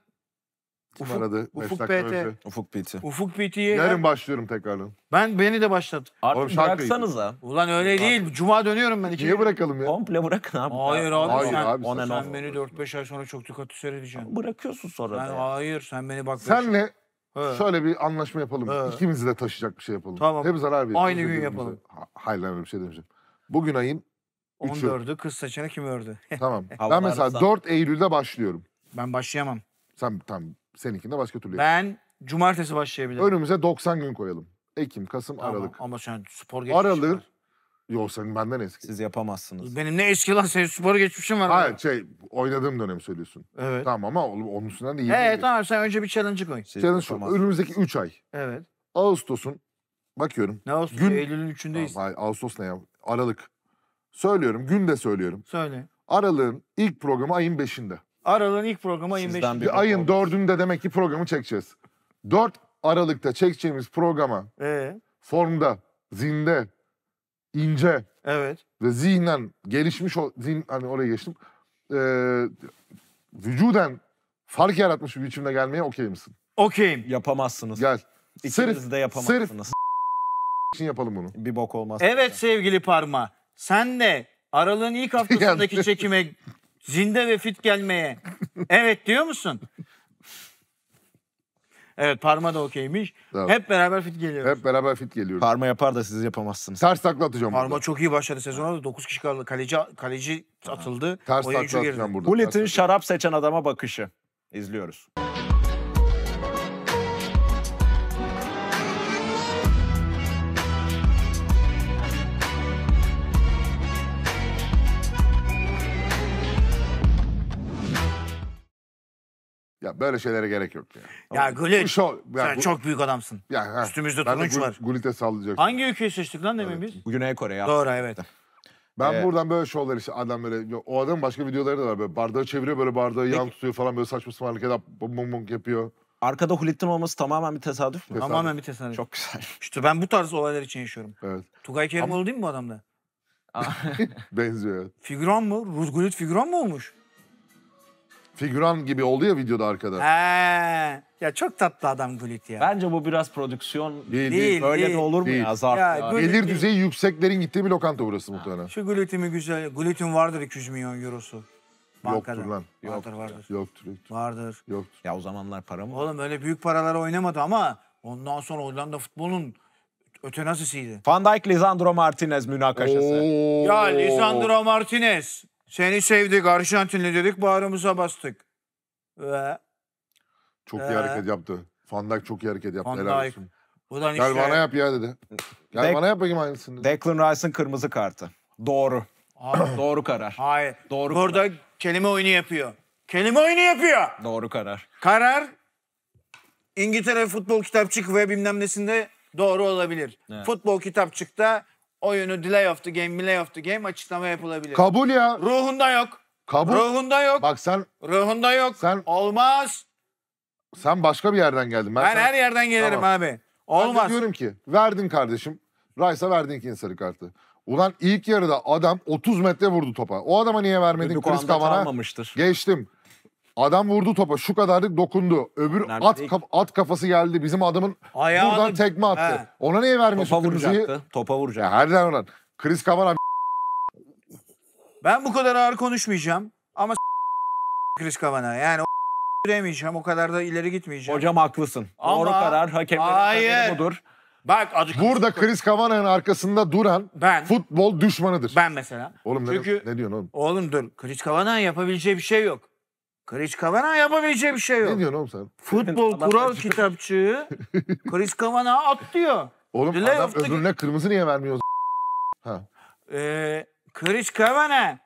Speaker 2: Ufuk, aradı? Ufuk dakika önce.
Speaker 1: Ufuk PT. Ufuk PT'ye Yarın
Speaker 2: başlıyorum tekrardan. ben beni de başlat. Artık şarkıyı- bıraksanıza. Ulan öyle değil. Cuma dönüyorum ben. iki Niye bırakalım ya? Komple bırakın abi. Hayır abi Hayır sen, abi, sen- sen beni 4-5 ay sonra çok dikkatli seyredeceksin. Bırakıyorsun sonra Ben, da. hayır sen beni bak. Senle
Speaker 1: He. şöyle bir anlaşma yapalım. Evet. İkimizi de taşıyacak bir şey yapalım. Tamam. Hep zarar bir. Aynı gün yapalım. Ha- Hayır lan bir şey demeyeceğim. Bugün ayın Üçü. 14'ü
Speaker 2: kız saçını kim ördü? Tamam. ben mesela 4
Speaker 1: Eylül'de başlıyorum. Ben başlayamam. Sen tam seninkinde başka türlü. Ben cumartesi başlayabilirim. Önümüze 90 gün koyalım. Ekim, Kasım, Tamam, Aralık. Ama sen spor geçmişin Aralık. var. Yok senin benden eski. Siz yapamazsınız.
Speaker 2: Benim ne eski lan senin spor geçmişin
Speaker 1: var. Hayır şey oynadığım dönem söylüyorsun. Evet. Tamam ama oğlum onun üstünden de 20
Speaker 2: Evet tamam sen önce bir challenge koy. Siz Senin şu önümüzdeki 3 ay. Evet.
Speaker 1: Ağustos'un bakıyorum. Ne Ağustos? Gün- Eylül'ün Tamam, üçündeyiz. hayır, Ağustos ne ya? Aralık. Söylüyorum, gün de söylüyorum. Söyle. Aralığın ilk programı ayın 5'inde. Aralığın ilk programı ayın 5'inde. Bir ayın 4'ünde demek ki programı çekeceğiz. 4 Aralık'ta çekeceğimiz programa ee? formda, zinde, ince evet. ve zihnen gelişmiş, zihin, hani oraya geçtim, e, vücuden fark yaratmış bir biçimde gelmeye okey misin?
Speaker 2: Okeyim. Yapamazsınız. Gel. İkiniz sırf, de yapamazsınız.
Speaker 1: Sırf için yapalım bunu.
Speaker 2: Bir bok olmaz. Evet sevgili Parma senle aralığın ilk haftasındaki çekime zinde ve fit gelmeye evet diyor musun? Evet parma da okeymiş. Tamam. Hep beraber fit geliyoruz. Hep beraber fit geliyoruz. Parma yapar da siz yapamazsınız. Ters takla atacağım Parma burada. çok iyi başladı sezona da 9 kişi kaldı. Kaleci kaleci atıldı. Ters takla atacağım burada. Bullet'in şarap seçen adama bakışı.
Speaker 1: İzliyoruz. Ya böyle şeylere gerek yok ya.
Speaker 2: Ya Gülün sen çok büyük adamsın. Ya, ha. Üstümüzde ben turunç var. Gulite sallayacaksın. Hangi ülkeyi seçtik lan demin biz? Güney Kore'ye. Doğru evet. Ben Ee,
Speaker 1: buradan böyle şovlar işte adam böyle o adam başka videoları da var böyle bardağı çeviriyor böyle bardağı yan tutuyor falan böyle saçma sapan hareket yap- bum bum bum yapıyor.
Speaker 2: Arkada Hulittin olması tamamen bir tesadüf mü? Tamamen bir tesadüf. Çok güzel. İşte ben bu tarz olaylar için yaşıyorum. Evet. Tugay Kerimoğlu değil mi bu adamda?
Speaker 1: Benziyor.
Speaker 2: Figüran mı? Ruzgulit figüran mı olmuş?
Speaker 1: figüran gibi oldu ya videoda arkada.
Speaker 2: He. Ya çok tatlı adam Gullit ya. Bence bu biraz prodüksiyon Değil, değil. Değil, Öyle de olur mu Değil. ya? Zarf Ya, ya. gül- Gelir düzeyi
Speaker 1: yükseklerin gittiği bir lokanta burası muhtemelen.
Speaker 2: Şu Gulit'imi güzel. Gulit'in vardır 200 milyon eurosu. Bankada. Yoktur lan. Vardır vardır. Yoktur yoktur. Vardır. Yoktur. Ya o zamanlar para mı? Oğlum öyle büyük paralara oynamadı ama ondan sonra Hollanda futbolun ötenazisiydi. Van Dijk, Lisandro Martinez münakaşası. Ya Lisandro Martinez. Seni sevdik Arjantinli dedik bağrımıza bastık. Ve
Speaker 1: çok iyi hareket yaptı. Fandak çok iyi hareket yaptı. Van Helal olsun. ulan Gel bana yap ya dedi. Gel Bek- bana yap bakayım aynısını dedi. Declan Rice'ın kırmızı kartı. Doğru. Hayır, Doğru karar.
Speaker 2: hayır. Doğru Burada kelime oyunu yapıyor. Kelime oyunu yapıyor.
Speaker 1: Doğru karar.
Speaker 2: Karar İngiltere futbol kitapçık ve bilmem nesinde doğru olabilir. Evet. Futbol kitapçıkta oyunu delay of the game, delay of the game açıklama yapılabilir. Kabul ya. Ruhunda yok.
Speaker 1: Kabul. Ruhunda yok. Bak sen ruhunda yok. Sen olmaz. Sen başka bir yerden geldin. Ben, ben sana... her yerden gelirim tamam. abi. Olmaz. Ben diyorum ki verdin kardeşim. Rice'a verdin ikinci sarı kartı. Ulan ilk yarıda adam 30 metre vurdu topa. O adama niye vermedin? Chris Kavan'a. Geçtim. Adam vurdu topa şu kadarlık dokundu. Öbür at kaf- at kafası geldi. Bizim adamın Ayağını- buradan tekme attı. He. Ona niye vermiyorsun Topa kırmızıyı?
Speaker 2: Topa Ya vuracaktı. Nereden oradan? Chris Kavala Ben bu kadar ağır konuşmayacağım ama s- Chris Kavana yani o demeyeceğim o kadar da ileri gitmeyeceğim. Hocam haklısın. Ama- Doğru karar. Hakemlerin Hayır. budur. Bak adı Burada Chris
Speaker 1: Kavanagh'ın arkasında duran ben futbol düşmanıdır. ben mesela.
Speaker 2: Oğlum ne- Çünkü- ne, diyorsun oğlum? Oğlum dur Chris Kavana'nın yapabileceği bir şey yok. Chris Kavanagh yapabileceği bir şey yok. Ne diyorsun oğlum sen? Futbol kural kitapçığı Chris Kavanagh atlıyor. Oğlum
Speaker 1: Delay adam öbürüne gibi. kırmızı niye
Speaker 2: vermiyor? Ha. Ee, Chris Kavanagh.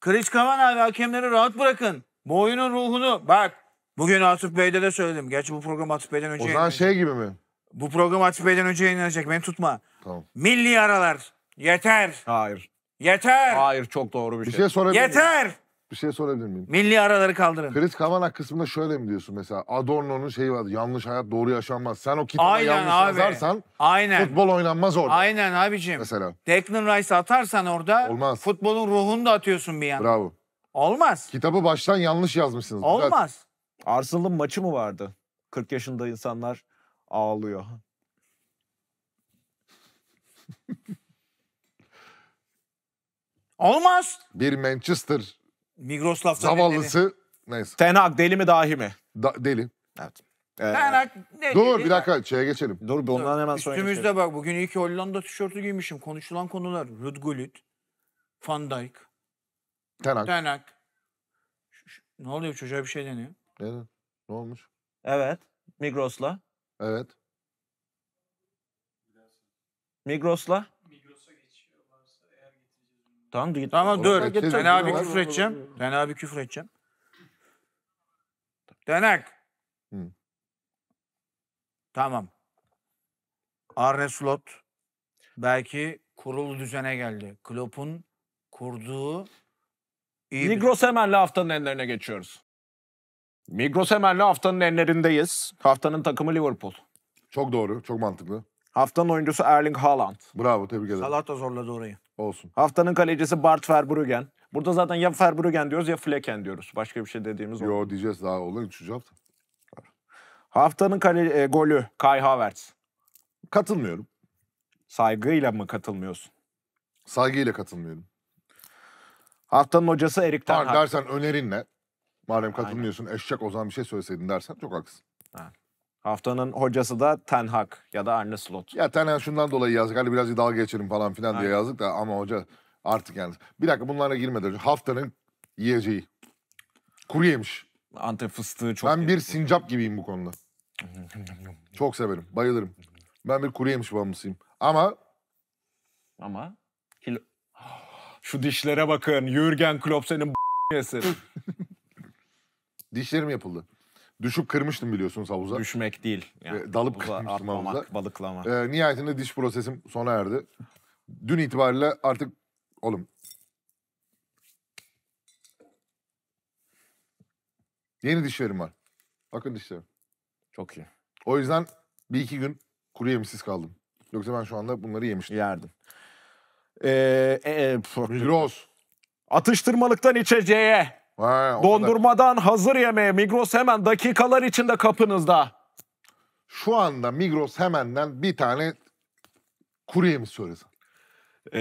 Speaker 2: Chris Kavanagh ve hakemleri rahat bırakın. Bu oyunun ruhunu bak. Bugün Atıf Bey'de de söyledim. Gerçi bu program Atıf Bey'den önce O zaman şey gibi mi? Bu program Atıf Bey'den önce yayınlanacak. Beni tutma. Tamam. Milli aralar. Yeter. Hayır. Yeter. Hayır çok doğru bir, şey. Bir şey, şey sorabilir Yeter
Speaker 1: bir şey sorabilir miyim? Milli araları kaldırın. Kriz Kavana kısmında şöyle mi diyorsun mesela? Adorno'nun şeyi vardı. Yanlış hayat doğru yaşanmaz. Sen o kitabı Aynen yanlış abi. yazarsan Aynen. futbol oynanmaz orada.
Speaker 2: Aynen abicim. Mesela. Declan Rice atarsan orada Olmaz. futbolun ruhunu da atıyorsun bir yana. Bravo. Olmaz. Kitabı baştan yanlış yazmışsınız. Olmaz. Arsenal'ın maçı mı vardı?
Speaker 1: 40 yaşında insanlar ağlıyor. Olmaz. Bir Manchester Migroslav Zavallısı neyse. Tenak deli mi dahi mi? Da, deli. Evet. Ee, Tenak deli. Dur bir dakika şeye geçelim. Dur bir ondan hemen sonra Üstümüzde geçelim.
Speaker 2: bak bugün iyi ki Hollanda tişörtü giymişim. Konuşulan konular Rudgulit, Van Dijk, Tenak. Tenak. Ne oluyor çocuğa bir şey deniyor. Evet. Ne olmuş? Evet. Migros'la. Evet. Migros'la. Tamam git ama dur. Ben abi küfür edeceğim. Ben abi küfür edeceğim. Denek. Tamam. Arne Slot belki kurul düzene geldi. Klopp'un kurduğu iyi Migros hemenle haftanın enlerine geçiyoruz. Migros hemenle haftanın enlerindeyiz.
Speaker 1: Haftanın takımı Liverpool. Çok doğru, çok mantıklı. Haftanın oyuncusu Erling Haaland. Bravo, tebrik ederim.
Speaker 2: Salah da zorladı orayı.
Speaker 1: Olsun. Haftanın kalecisi Bart Verbruggen. Burada zaten ya Verbruggen diyoruz ya Flecken diyoruz. Başka bir şey dediğimiz yok. Yo diyeceğiz daha olur 3. hafta. Haftanın kale, e, golü Kai Havertz. Katılmıyorum. Saygıyla mı katılmıyorsun? Saygıyla katılmıyorum. Haftanın hocası Erik Ten Hag. Dersen önerin ne? Madem katılmıyorsun Aynen. eşek o zaman bir şey söyleseydin dersen çok haklısın. Ha. Haftanın hocası da Ten Hag ya da Arne Slot. Ya Ten Hag şundan dolayı yazdık. Hani biraz dalga geçelim falan filan Aynen. yazdık da ama hoca artık yani. Bir dakika bunlara girmeden önce haftanın yiyeceği. Kuru yemiş. Antep fıstığı çok Ben bir sincap gibiyim bu konuda. çok severim, bayılırım. Ben bir kuru yemiş bağımlısıyım. Ama... Ama? Kilo... Şu dişlere bakın. Jürgen Klopp senin yesin. Dişlerim yapıldı. Düşüp kırmıştım biliyorsunuz havuza. Düşmek değil. Yani dalıp kırmıştım atlamak, havuza. balıklamak. E, ee, nihayetinde diş prosesim sona erdi. Dün itibariyle artık oğlum Yeni dişlerim var. Bakın dişlerim. Çok iyi. O yüzden bir iki gün kuru yemişsiz kaldım. Yoksa ben şu anda bunları yemiştim. Yerdim. Ee, e, e, Migros. Atıştırmalıktan içeceğe. Ha, o Dondurmadan hazır yemeğe Migros hemen dakikalar içinde kapınızda. Şu anda Migros hemenden bir tane kuru yemiş söylesin. Ee,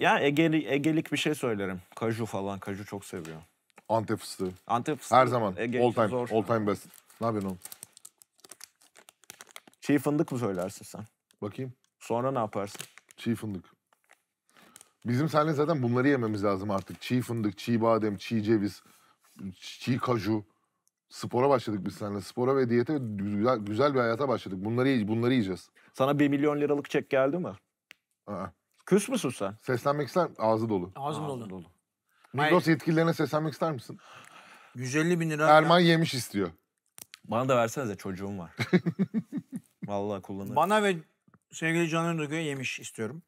Speaker 1: ya Egeli, Egelik bir şey söylerim. Kaju falan. Kaju çok seviyor. Antep fıstığı. Antep fıstığı. Her zaman. Egelik all time. Zor. All time best. Ne yapıyorsun oğlum? Çiğ fındık mı söylersin sen? Bakayım. Sonra ne yaparsın? Çiğ fındık. Bizim sahne zaten bunları yememiz lazım artık. Çiğ fındık, çiğ badem, çiğ ceviz, çiğ kaju. Spora başladık biz seninle. Spora ve diyete güzel, güzel bir hayata başladık. Bunları bunları yiyeceğiz. Sana 1 milyon liralık çek geldi mi? Aa. Küs müsün sen? Seslenmek ister Ağzı dolu. Ağzım dolu. dolu. Migros yetkililerine seslenmek ister misin? 150 bin lira. Erman yemiş
Speaker 2: istiyor. Bana da versenize çocuğum var. Vallahi kullanırım. Bana ve
Speaker 1: sevgili Caner Duygu'ya yemiş
Speaker 2: istiyorum.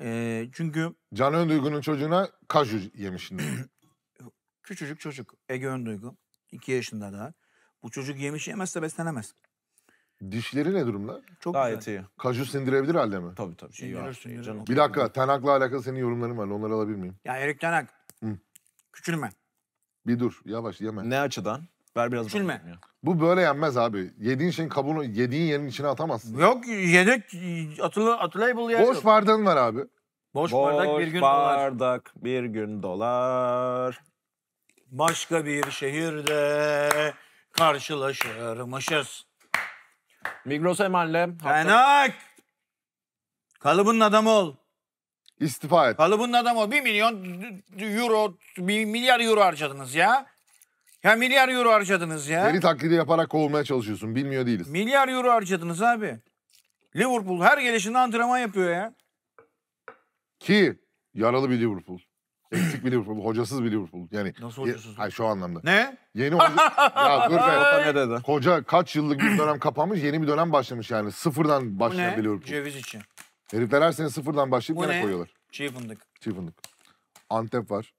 Speaker 2: E, çünkü... Can Önduygu'nun çocuğuna kaju yemişsin. Küçücük çocuk. Ege Önduygu. iki yaşında daha. Bu çocuk yemiş yemezse beslenemez. Dişleri ne durumda? Çok Gayet güzel. iyi. Kaju sindirebilir halde mi?
Speaker 1: Tabii tabii. Sindirir, şey, sindirir.
Speaker 2: sindirir. Canım. Bir
Speaker 1: dakika Tenak'la alakalı senin yorumların var. Onları alabilir miyim? Ya Erik Tenak. Hı. Küçülme. Bir dur yavaş yeme. Ne açıdan? Ver biraz. Küçülme. Bu böyle yenmez abi. Yediğin şeyin kabuğunu yediğin yerin içine atamazsın. Yok yedek atılı, atılable yer Boş yok. bardağın var abi. Boş, bardak bir gün dolar.
Speaker 2: bardak bir gün dolar. Başka bir şehirde karşılaşırmışız. Migros Emel'le. hafta- Fenak! Kalıbın adamı ol. İstifa et. Kalıbın adamı ol. Bir milyon euro, bir milyar euro harcadınız ya. Ya milyar euro harcadınız ya. Veri
Speaker 1: taklidi yaparak kovulmaya çalışıyorsun. Bilmiyor değiliz.
Speaker 2: Milyar euro harcadınız abi. Liverpool her gelişinde antrenman yapıyor ya.
Speaker 1: Ki yaralı bir Liverpool. Eksik bir Liverpool, hocasız bir Liverpool. Yani Nasıl hocasız? Hayır şu anlamda. Ne? Yeni hoca... ya dur be. ne dedi? Koca kaç yıllık bir dönem kapanmış, yeni bir dönem başlamış yani. Sıfırdan başlayan bir Liverpool. Ceviz için. Herifler her sene sıfırdan başlayıp yine ne? koyuyorlar. Çiğ fındık. Çiğ fındık. Antep var.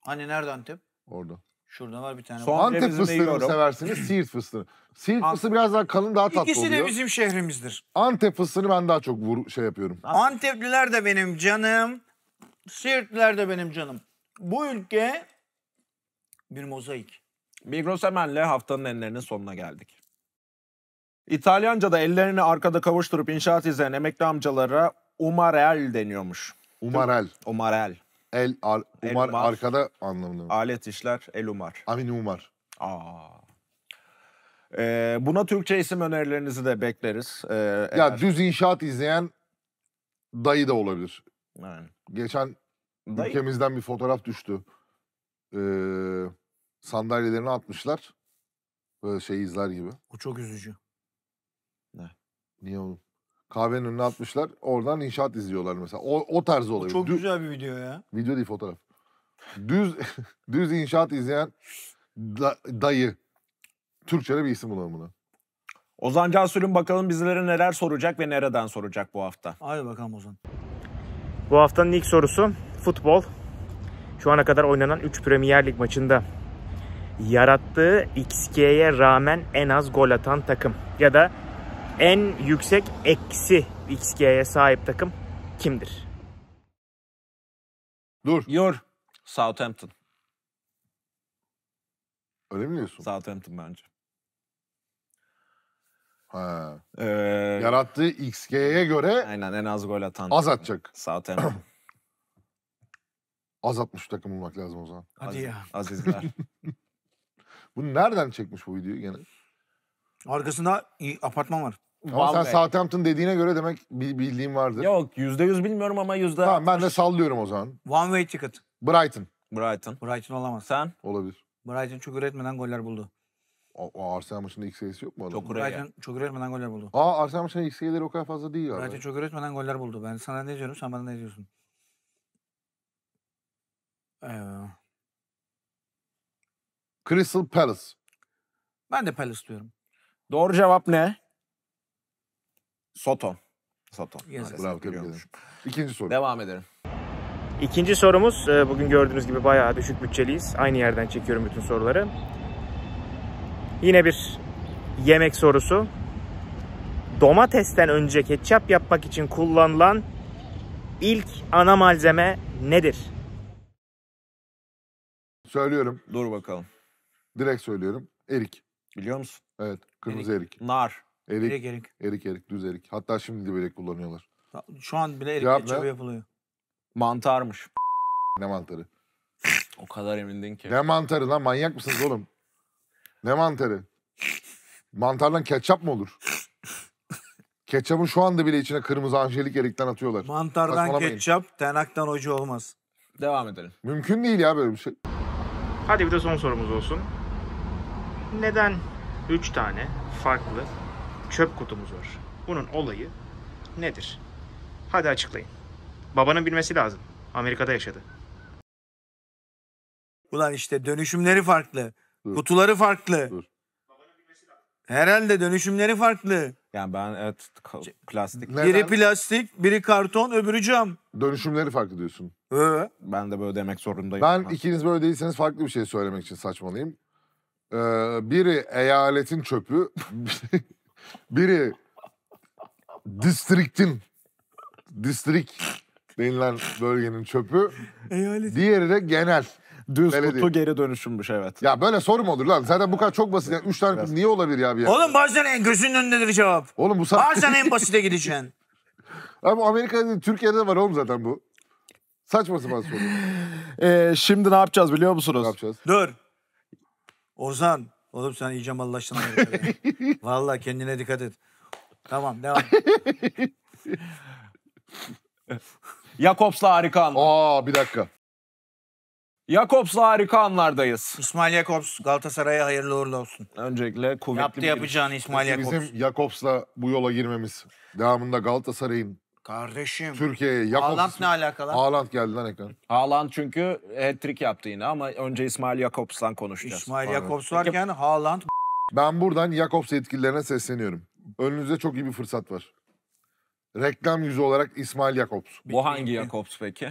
Speaker 2: Hani nerede Antep? Orada. Şurada var bir tane. Soğan Antep fıstığını mı seversiniz, Siirt fıstığını. Siirt fıstığı biraz daha kalın, daha tatlı İkisi oluyor. İkisi de bizim şehrimizdir. Antep
Speaker 1: fıstığını ben daha çok vur, şey yapıyorum.
Speaker 2: Antepliler de benim canım, Siirtliler de benim canım. Bu ülke bir mozaik. Migros Emel'le haftanın enlerinin sonuna geldik. İtalyanca da ellerini arkada kavuşturup inşaat izleyen emekli amcalara
Speaker 1: umarel deniyormuş. Umarel. Umarel. El ar, umar el umar. arkada anlamında mı? Alet işler el umar. Amin umar. Aa. Ee, buna Türkçe isim önerilerinizi de bekleriz. Ee, ya eğer... düz inşaat izleyen dayı da olabilir. Yani. Geçen dayı. ülkemizden bir fotoğraf düştü. Ee, sandalyelerini atmışlar. Böyle şey izler gibi.
Speaker 2: O çok üzücü.
Speaker 1: Ne? Niye oğlum? Kahvenin önüne atmışlar. Oradan inşaat izliyorlar mesela. O, o tarz oluyor. Çok Dü-
Speaker 2: güzel bir video ya.
Speaker 1: Video değil fotoğraf. Düz düz inşaat izleyen da- dayı. Türkçe'de bir isim bulalım
Speaker 2: buna. Ozan Cansu'nun bakalım bizlere neler soracak ve nereden soracak bu hafta. Hadi bakalım Ozan. Bu haftanın ilk sorusu futbol. Şu ana kadar oynanan 3 Premier Lig maçında yarattığı XG'ye rağmen en az gol atan takım. Ya da en yüksek eksi XG'ye sahip takım kimdir? Dur. Yor. Southampton.
Speaker 1: Öyle mi diyorsun? Southampton bence. Ha. Ee, Yarattığı XG'ye göre aynen en az gol atan. Az atacak. Southampton. az atmış takım olmak lazım o zaman. Hadi Aziz, ya. Azizler. Bunu nereden çekmiş bu videoyu gene?
Speaker 2: Arkasında apartman var. Ama Vallahi. sen
Speaker 1: Southampton dediğine göre demek bi- bildiğin vardır. Yok yüzde yüz bilmiyorum ama yüzde... Tamam ben de sallıyorum o zaman.
Speaker 2: One way ticket. Brighton Brighton. Brighton olamaz. Sen? olabilir. Brighton çok üretmeden goller buldu. O, o Arsenal maçında ilk yok mu adamın? Çok Buraya. Brighton çok üretmeden goller buldu.
Speaker 1: Aa Arsenal maçında ilk sayıları o kadar fazla değil galiba. Brighton çok
Speaker 2: üretmeden goller buldu. Ben sana ne diyorum sen bana ne diyorsun? Ee, Crystal Palace. ben de Palace diyorum.
Speaker 1: Doğru cevap ne?
Speaker 2: Soton. Soton. Bravo tebrik İkinci soru. Devam edelim. İkinci sorumuz, e, bugün gördüğünüz gibi bayağı düşük bütçeliyiz. Aynı yerden çekiyorum bütün soruları. Yine bir yemek sorusu. Domatesten önce ketçap yapmak için kullanılan ilk ana malzeme nedir?
Speaker 1: Söylüyorum. Dur bakalım. Direkt söylüyorum. Erik. Biliyor musun? Evet, kırmızı erik. erik. Nar. Erik, erik, erik. Erik, erik, düz erik. Hatta şimdi de böyle kullanıyorlar.
Speaker 2: Şu an bile erik Cevap yapılıyor.
Speaker 1: Mantarmış. Ne mantarı? O kadar emindin ki. Ne mantarı lan manyak mısınız oğlum? Ne mantarı? Mantardan ketçap mı olur? Ketçapın şu anda bile içine kırmızı anjelik erikten
Speaker 2: atıyorlar. Mantardan ketçap, tenaktan hoca olmaz. Devam edelim. Mümkün değil ya böyle bir şey. Hadi bir de son sorumuz olsun. Neden 3 tane farklı çöp kutumuz var. Bunun olayı nedir? Hadi açıklayın. Babanın bilmesi lazım. Amerika'da yaşadı. Ulan işte dönüşümleri farklı. Dur. Kutuları farklı. Dur. Herhalde dönüşümleri farklı. Yani ben evet ka- plastik. Neden? Biri plastik, biri karton, öbürü cam. Dönüşümleri farklı diyorsun. Ee? Ben de böyle demek zorundayım. Ben ha. ikiniz
Speaker 1: böyle değilseniz farklı bir şey söylemek için saçmalayayım. Ee, biri eyaletin çöpü, Biri districtin, district denilen bölgenin çöpü. Eyalet. Diğeri de genel. Düz Belediye. kutu geri dönüşümmüş evet. Ya böyle soru mu olur lan? Zaten bu kadar çok basit. Yani üç tane niye olabilir ya bir yer?
Speaker 2: Oğlum bazen en gözünün önündedir cevap. Oğlum bu saat... Bazen en basite gideceksin. Abi
Speaker 1: Amerika'da, Türkiye'de de var oğlum zaten bu. Saçma sapan soru. ee, şimdi ne yapacağız biliyor musunuz? Ne yapacağız?
Speaker 2: Dur. Ozan Oğlum sen iyice mallaştın. Valla kendine dikkat et. Tamam devam. Jakobs'la harika anlar. Aa bir dakika. Jakobs'la harika anlardayız. İsmail Jakobs Galatasaray'a hayırlı uğurlu olsun. Öncelikle kuvvetli Yaptı bir yapacağını İsmail Jakobs. Bizim
Speaker 1: Jakobs'la bu yola girmemiz. Devamında Galatasaray'ın Kardeşim. Türkiye'ye Yakovsuz. ne alakalı? Haaland geldi lan ekran.
Speaker 2: Haaland çünkü hat-trick yaptı yine
Speaker 1: ama önce İsmail Jakobs'tan konuşacağız. İsmail Aynen. Jakobs varken Haaland... Ben buradan Jakobs yetkililerine sesleniyorum. Önünüzde çok iyi bir fırsat var. Reklam yüzü olarak İsmail Jakobs. Bu hangi Jakobs peki?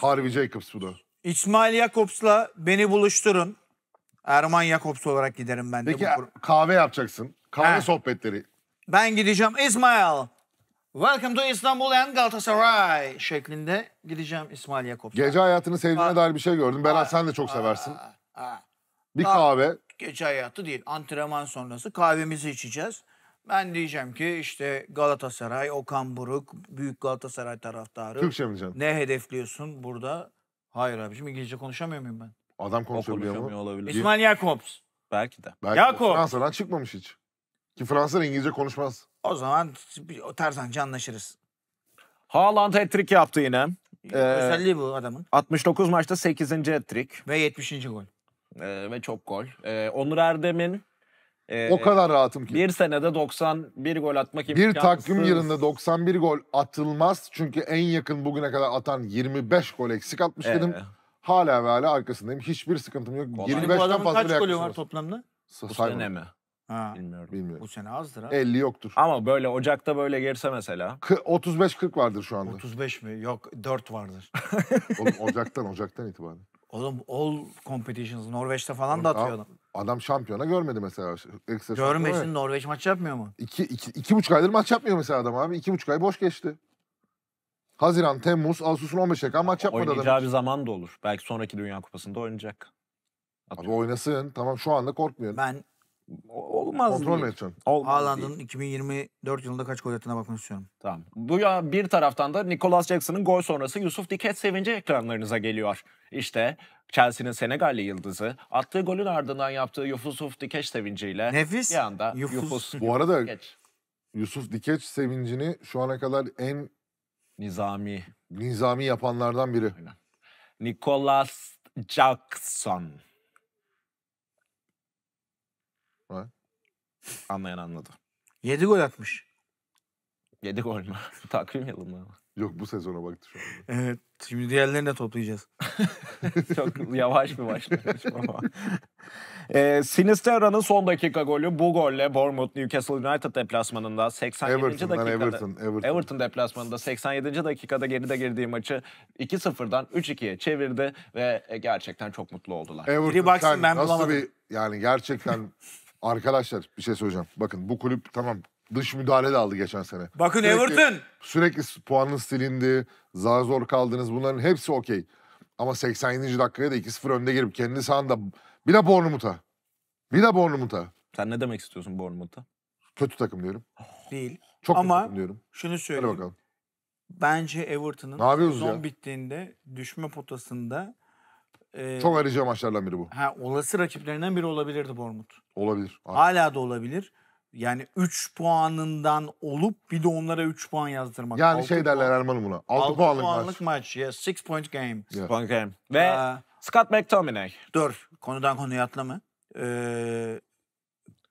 Speaker 1: Harvey Jacobs bu da.
Speaker 2: İsmail Jakobs'la beni buluşturun. Erman Jakobs olarak giderim ben de. Peki bu... kahve yapacaksın. Kahve He. sohbetleri. Ben gideceğim İsmail. Welcome to Istanbul and Galatasaray şeklinde gideceğim İsmail Yakup'a.
Speaker 1: Gece hayatını sevdiğine Aa. dair bir şey gördüm. Berat sen de çok seversin. Aa. Aa.
Speaker 2: Bir Daha kahve. Gece hayatı değil. Antrenman sonrası kahvemizi içeceğiz. Ben diyeceğim ki işte Galatasaray, Okan Buruk, büyük Galatasaray taraftarı. Türkçe mi canım? Ne hedefliyorsun burada? Hayır abiciğim İngilizce konuşamıyor muyum ben? Adam konuşabiliyor mu? olabilir. İsmail Yakups. Belki de. Belki de. Yakup. Fransa'dan çıkmamış hiç. Ki Fransızlar İngilizce konuşmaz. O zaman Tarzanca anlaşırız. Haaland hat-trick yaptı yine. Ee, bu adamın. 69 maçta 8. hat-trick. Ve 70. gol. Ee, ve çok gol. Ee, Onur Erdem'in
Speaker 1: e, o kadar rahatım ki. Bir senede 91 gol atmak imkansız. Bir takvim yılında 91 gol atılmaz. Çünkü en yakın bugüne kadar atan 25 gol eksik atmış ee. dedim. Hala ve hala arkasındayım. Hiçbir sıkıntım yok. 25'ten fazla kaç golü var
Speaker 2: toplamda? Bu sene Ha. Bilmiyorum. Bilmiyorum. Bu sene azdır ha. 50 yoktur. Ama böyle Ocak'ta böyle gelirse mesela.
Speaker 1: 35-40 vardır şu anda.
Speaker 2: 35 mi? Yok 4 vardır. Oğlum
Speaker 1: Ocak'tan, Ocak'tan itibaren.
Speaker 2: Oğlum all competitions Norveç'te falan Oğlum, da atıyor adam. Adam şampiyona görmedi mesela.
Speaker 1: Ekstra Görmesin Norveç maç yapmıyor mu? İki, iki, iki buçuk aydır maç yapmıyor mesela adam abi. iki buçuk ay boş geçti. Haziran, Temmuz, Ağustos'un 15'e kadar maç yapmadı adam. Oynayacağı bir zaman da olur. Belki sonraki Dünya Kupası'nda oynayacak. Atıyorum. Abi oynasın. Tamam şu anda korkmuyorum. Ben olmaz. Kontrol mü edeceksin? Haaland'ın
Speaker 2: 2024 yılında kaç gol attığına bakmak istiyorum. Tamam.
Speaker 1: Bu ya bir taraftan da Nicolas Jackson'ın gol sonrası Yusuf Diket sevinci ekranlarınıza geliyor. İşte Chelsea'nin Senegalli yıldızı attığı golün ardından yaptığı Yusuf Diket sevinciyle Nefis. bir anda Yufus. Yufus Bu arada Yusuf Diket sevincini şu ana kadar en nizami nizami yapanlardan biri. Aynen. Nicolas Jackson. Anlayan anladı. 7 gol atmış. 7 gol mü? Takvim yılı mı? Yok bu sezona baktı şu anda. Evet. Şimdi diğerlerini de toplayacağız. Çok yavaş bir başlangıç ama. E, son dakika golü bu golle Bournemouth Newcastle United deplasmanında 87. Everton, dakikada Everton, Everton. Everton deplasmanında 87. dakikada geride girdiği maçı 2-0'dan 3-2'ye çevirdi ve gerçekten çok mutlu oldular. Everton, Biri baksın ben bulamadım. Bir, yani gerçekten Arkadaşlar bir şey söyleyeceğim. Bakın bu kulüp tamam dış müdahale de aldı geçen sene. Bakın sürekli, Everton. Sürekli puanın silindi. Zar zor kaldınız. Bunların hepsi okey. Ama 87. dakikaya da 2-0 önde girip kendi sahanda bir de Bournemouth'a. Bir de Bournemouth'a. Sen ne demek istiyorsun Bournemouth'a? Kötü takım diyorum. Değil. Çok Ama kötü takım diyorum. şunu söyleyeyim. Hadi bakalım.
Speaker 2: Bence Everton'ın son bittiğinde düşme potasında ee, Çok arayacağı maçlardan biri bu. Ha, olası rakiplerinden biri olabilirdi Bormut.
Speaker 1: Olabilir. Aynen.
Speaker 2: Hala da olabilir. Yani 3 puanından olup bir de onlara 3 puan yazdırmak. Yani altı şey derler
Speaker 1: puan. buna. 6 puanlık, puanlık
Speaker 2: maç. maç. 6 yeah, point game. 6 yeah. point game. Ee, Ve Aa, Scott McTominay. Dur. Konudan konuya atlama. Ee,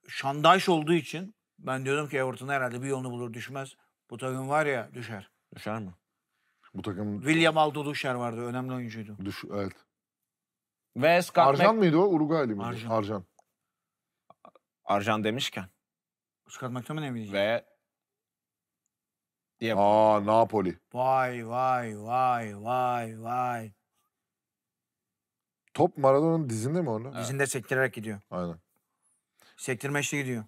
Speaker 2: şandaş olduğu için ben diyordum ki Everton herhalde bir yolunu bulur düşmez. Bu takım var ya düşer.
Speaker 1: Düşer mi? Bu takım...
Speaker 2: William Aldo Düşer vardı. Önemli oyuncuydu. Düş, evet. Ve Scott Arjan Mc... mıydı o? Uruguaylı mıydı? Arjan. Arjan. Arjan demişken. Scott McTominay miydi? Ve diye.
Speaker 1: Aa Napoli.
Speaker 2: Vay vay vay vay vay. Top Maradona'nın dizinde mi orada? Dizinde sektirerek gidiyor. Aynen. Sektirme işte gidiyor.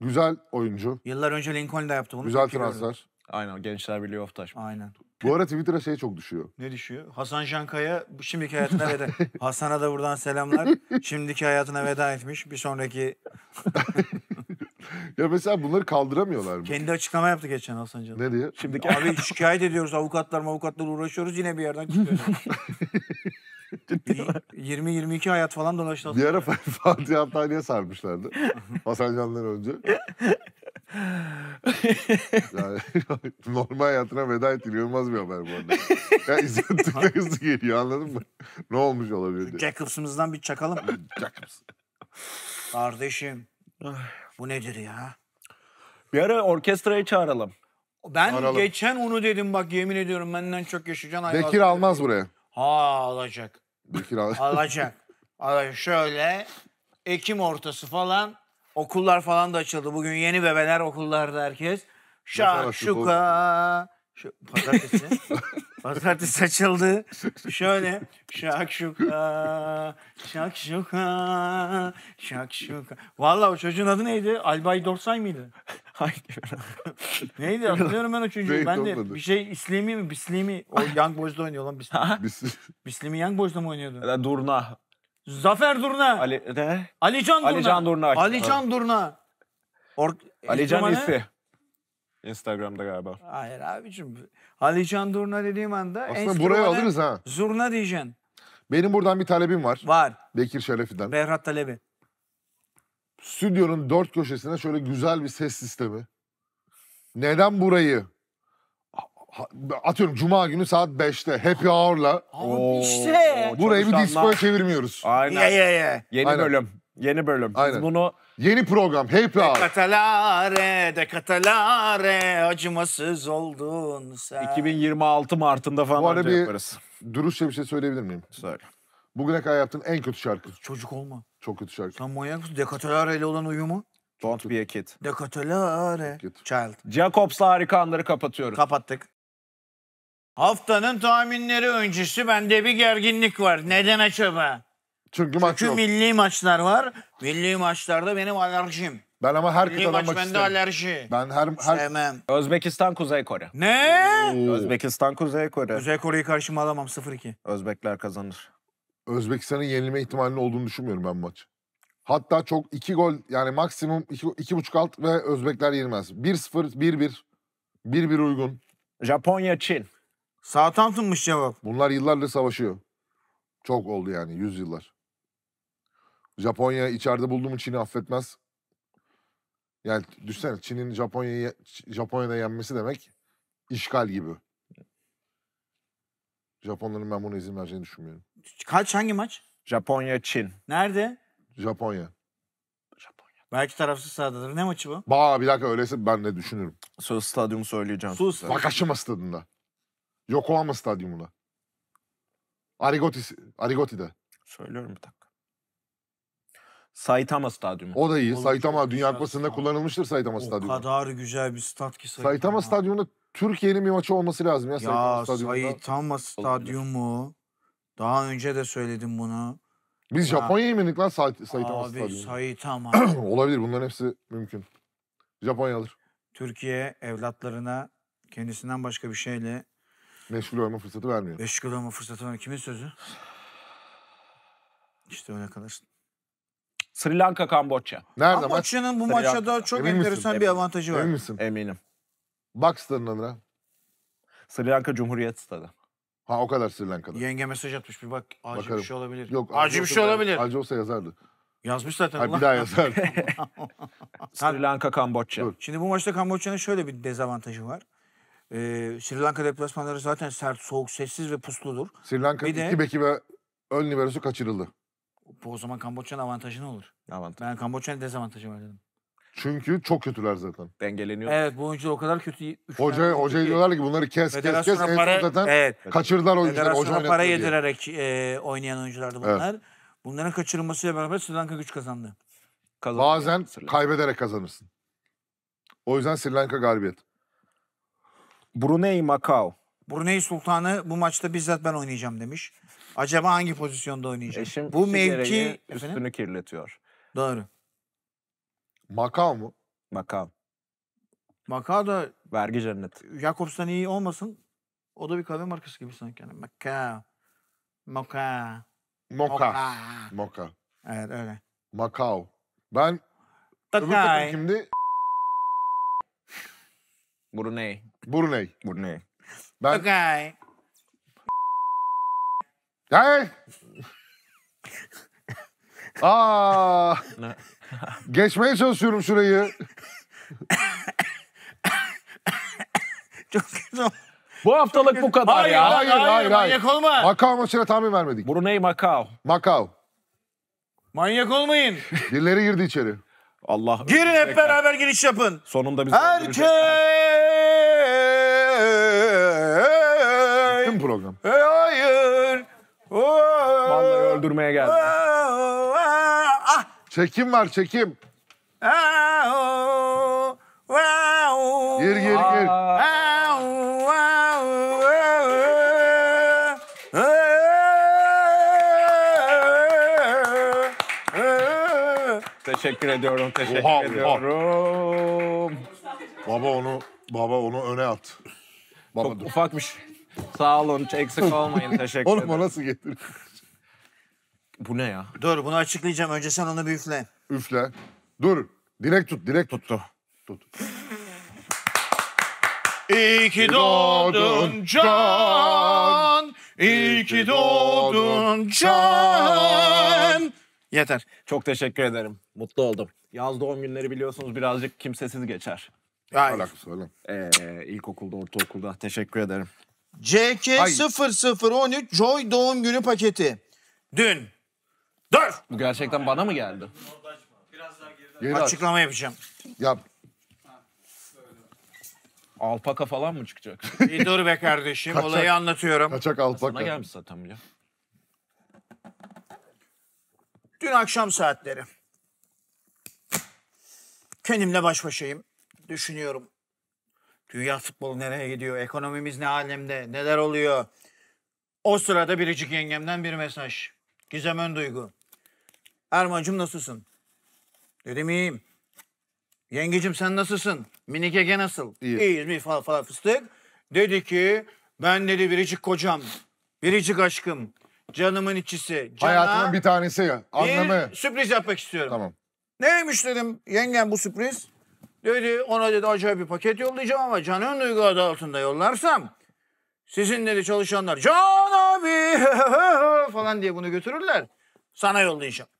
Speaker 2: Güzel oyuncu. Yıllar önce Lincoln'da yaptı bunu. Güzel Çok transfer. Aynen Gençler Birliği Oftaş. Aynen. Bu ara Twitter'a şey çok düşüyor. Ne düşüyor? Hasan Şankaya şimdiki hayatına veda. Hasan'a da buradan selamlar. Şimdiki hayatına veda etmiş. Bir sonraki... ya mesela bunları kaldıramıyorlar mı? Kendi açıklama yaptı geçen Hasan Can. Ne diyor? Şimdiki... Abi şikayet ediyoruz. Avukatlar avukatlar uğraşıyoruz. Yine bir yerden çıkıyor. 20-22 hayat falan dolaştı. Bir ara
Speaker 1: Fatih Antalya'ya sarmışlardı. Hasan Can'dan önce yani, normal hayatına veda etti. bir haber bu arada. Ya izlettikle hızlı geliyor anladın mı? ne olmuş
Speaker 2: olabilir diye. Jacobs'ımızdan bir çakalım. Jacobs. Kardeşim. Bu nedir ya? Bir ara orkestrayı çağıralım. Ben Aralım. geçen onu dedim bak yemin ediyorum benden çok yaşayacaksın. Bekir almaz buraya. Ha alacak.
Speaker 1: Bekir al. alacak.
Speaker 2: alacak. Şöyle Ekim ortası falan Okullar falan da açıldı. Bugün yeni bebeler okullarda herkes. Şakşuka.
Speaker 1: Şu, pazartesi.
Speaker 2: pazartesi açıldı. Şöyle. Şakşuka. Şakşuka. Şakşuka. Valla o çocuğun adı neydi? Albay Dorsay mıydı? Hangi Neydi hatırlıyorum ben o çocuğu. ben de bir şey İslimi mi Bislimi? O Young Boys'da oynuyor lan Bislimi. Bislimi Young Boys'da mı oynuyordu? Durna. Zafer Durna. Ali ne? Alican Durna. Alican Durna. Alican Durna. Or Alican İsti. Instagram'da galiba. Hayır abicim. Alican Durna dediğim anda Aslında buraya alırız ha. zurna diyeceksin. Benim buradan bir talebim var. Var. Bekir Şerefi'den. Behrat Talebi.
Speaker 1: Stüdyonun dört köşesine şöyle güzel bir ses sistemi. Neden burayı atıyorum cuma günü saat 5'te Happy Hour'la Oo, işte. burayı bir disco'ya çevirmiyoruz. Aynen. Ye ye ye. Yeni Aynen. bölüm.
Speaker 2: Yeni bölüm. Biz bunu Yeni program Happy Hour. Katalare, de acımasız oldun sen. 2026 Mart'ında falan Bu arada bir- yaparız.
Speaker 1: Dürüstçe bir şey söyleyebilir miyim? Söyle. Bugüne kadar yaptığın en kötü şarkı. Çocuk olma. Çok kötü şarkı. Sen manyak mısın? De
Speaker 2: ile olan uyumu. Don't be a kid. De katalare. Git. Child. Jacobs'la harika anları kapatıyoruz. Kapattık. Haftanın tahminleri öncesi bende bir gerginlik var. Neden acaba? Çünkü maç Çünkü yok. milli maçlar var. Milli maçlarda benim alerjim. Ben ama her milli maç kazanmak bende alerji. Ben her... her... Sevmem. Özbekistan Kuzey Kore. Ne? Özbekistan Kuzey Kore. Kuzey Kore'yi karşıma alamam 0-2. Özbekler kazanır.
Speaker 1: Özbekistan'ın yenilme ihtimalinin olduğunu düşünmüyorum ben maç. Hatta çok iki gol yani maksimum iki, iki buçuk alt ve Özbekler yenilmez. 1-0, 1-1. 1-1 uygun. Japonya Çin. Southampton'mış cevap. Bunlar yıllardır savaşıyor. Çok oldu yani yüzyıllar. Japonya içeride buldu mu Çin'i affetmez. Yani düşünsene Çin'in Japonya'yı Japonya'da yenmesi demek işgal gibi. Japonların ben buna izin vereceğini düşünmüyorum. Kaç hangi maç? Japonya Çin. Nerede? Japonya.
Speaker 2: Japonya. Belki tarafsız sahadadır. Ne maçı bu?
Speaker 1: Ba bir dakika öyleyse ben de düşünürüm. Söz stadyumu söyleyeceğim. Sus. Size. Vakashima stadında. Yokohama Stadyumuna. Arigoti, Arigoti'de. Söylüyorum bir dakika. Saitama Stadyumu. O da iyi. Oğlum, Saitama Dünya güzel Kupası'nda stadyum. kullanılmıştır Saitama O Stadyumu. kadar güzel bir stat ki Saitama. Saitama Stadyumu'nda Türkiye'nin bir maçı olması lazım ya, Saitama Ya Stadyumu'nda.
Speaker 2: Saitama Stadyumu. Daha önce de söyledim bunu. Biz Ya. Japonya'yı mı yendik lan Sa- Saitama Abi Stadyumu'nda? Saitama. Olabilir. Bunların hepsi mümkün. Japonya alır. Türkiye evlatlarına kendisinden başka bir şeyle Meşgul olma fırsatı vermiyor. Meşgul olma fırsatı vermiyor. Kimin sözü? İşte öyle kadar. Sri Lanka, Kamboçya. Nerede Kamboçya'nın bu maçta da çok Emin misin? bir avantajı var. Emin misin?
Speaker 1: Eminim. Bak stadın adına. Sri Lanka Cumhuriyet Stadı. Ha o kadar Sri Lanka'da. Yenge mesaj atmış bir bak
Speaker 2: acı Bakarım. bir şey olabilir. Yok, acı bir şey olabilir.
Speaker 1: Acı olsa yazardı. Yazmış zaten. Hayır, bir daha yazardı. Sri Lanka, Kamboçya. Dur.
Speaker 2: Şimdi bu maçta Kamboçya'nın şöyle bir dezavantajı var. Ee, Sri Lanka deplasmanları zaten sert, soğuk, sessiz ve pusludur. Sri Lanka'nın Bir de- iki beki ve
Speaker 1: ön liberosu kaçırıldı.
Speaker 2: Bu O zaman Kamboçya'nın avantajı ne olur? Avantaj. Ben Kamboçya'nın dezavantajı var dedim.
Speaker 1: Çünkü çok kötüler zaten.
Speaker 2: Dengeleniyor. Evet bu oyuncular o kadar kötü. üç Hoca, kötü hocaya diyorlar ki bunları kes kes kes. Federasyona para, zaten evet, kaçırdılar oyuncuları. Hoca para yedirerek e, oynayan oyunculardı Evet. bunlar. Bunların kaçırılmasıyla beraber Sri Lanka güç kazandı. Kazanıyor Bazen Sri kaybederek kazanırsın. O yüzden Sri Lanka galibiyet. Brunei Macau. Brunei Sultanı bu maçta bizzat ben oynayacağım demiş. Acaba hangi pozisyonda oynayacak? Eşim bu mevki üstünü efendim? kirletiyor. Doğru. Macau mu? Macau. Macau da vergi cennet. Jakobs'tan iyi olmasın. O da bir kahve markası gibi sanki. Yani Macau. Macau. Moka. Moka. Evet öyle.
Speaker 1: Macau. Ben Takay. öbür takım kimdi? Brunei. Brunei. Brunei. Ben... Okay. Hey! Aa! Geçmeye çalışıyorum şurayı. Çok kötü. Bu haftalık bu kadar hayır, ya. Hayır, hayır, hayır. Manyak hayır. olma. Macao maçına tahmin vermedik. Brunei Macau. Macau. Manyak olmayın. Birileri girdi içeri. Allah. Girin hep beraber giriş yapın. Sonunda biz. Herkes. program. hayır. Vallahi öldürmeye geldi.
Speaker 2: Ah.
Speaker 1: Çekim var çekim. Gir gir gir. Teşekkür ediyorum, teşekkür oha, ediyorum. Oha. Baba onu baba onu öne at.
Speaker 2: Baba Çok dur. ufakmış. Sağ olun. Eksik olmayın. Teşekkür ederim. Oğlum o nasıl getirir? Bu ne ya? Dur bunu açıklayacağım. Önce sen onu bir üfle. Üfle.
Speaker 1: Dur. direkt tut. direkt tuttu. Tut.
Speaker 2: İyi ki doğdun can. İyi ki doğdun
Speaker 1: can. Yeter. Çok teşekkür ederim. Mutlu oldum. Yaz doğum günleri biliyorsunuz birazcık kimsesiz geçer. Hayır. Alakası öyle. Ee, ilkokulda,
Speaker 2: ortaokulda. Teşekkür ederim. CK Ay. 0013 Joy doğum günü paketi. Dün. Dur. Bu gerçekten bana mı geldi? Geri aç. yapacağım. Yap. Alpaka falan mı çıkacak? Bir dur be kardeşim Kaçak- olayı anlatıyorum. Kaçak Sana gelmiş zaten biliyor. Dün akşam saatleri. Kendimle baş başayım. Düşünüyorum. Dünya futbolu nereye gidiyor? Ekonomimiz ne alemde? Neler oluyor? O sırada biricik yengemden bir mesaj. Gizem Önduygu. Erman'cım nasılsın? Dedim iyiyim. Yengecim sen nasılsın? Minik Ege nasıl? İyi. İyiyiz mi falan, falan fıstık. Dedi ki ben dedi biricik kocam, biricik aşkım, canımın içisi. Cana Hayatımın bir
Speaker 1: tanesi ya. Anlamı.
Speaker 2: Bir sürpriz yapmak istiyorum. Tamam. Neymiş dedim yengem bu sürpriz? Dedi ona dedi acayip bir paket yollayacağım ama Canan Duygu adı altında yollarsam sizin dedi çalışanlar Can abi falan diye bunu götürürler. Sana yollayacağım.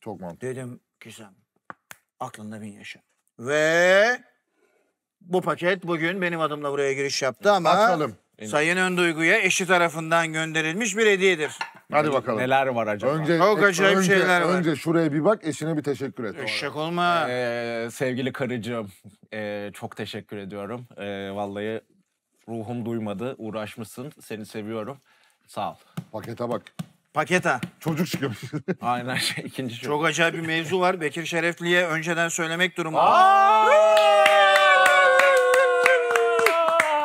Speaker 2: Çok mantıklı. Dedim ki sen aklında bin yaşa. Ve bu paket bugün benim adımla buraya giriş yaptı ama Bakalım. Sayın Önduygu'ya eşi tarafından gönderilmiş bir hediyedir. Hadi bakalım. Neler var acaba? Önce, Çok acayip önce, şeyler var. Önce
Speaker 1: şuraya bir bak, eşine bir teşekkür et. Eşek olma. Ee, sevgili karıcığım, e, çok teşekkür ediyorum. E, vallahi ruhum duymadı, uğraşmışsın. Seni seviyorum. Sağ ol. Pakete bak.
Speaker 2: Paketa. Çocuk çıkıyor.
Speaker 1: Aynen şey, ikinci çocuk.
Speaker 2: Çok acayip bir mevzu var. Bekir Şerefli'ye önceden söylemek durumunda. Aa!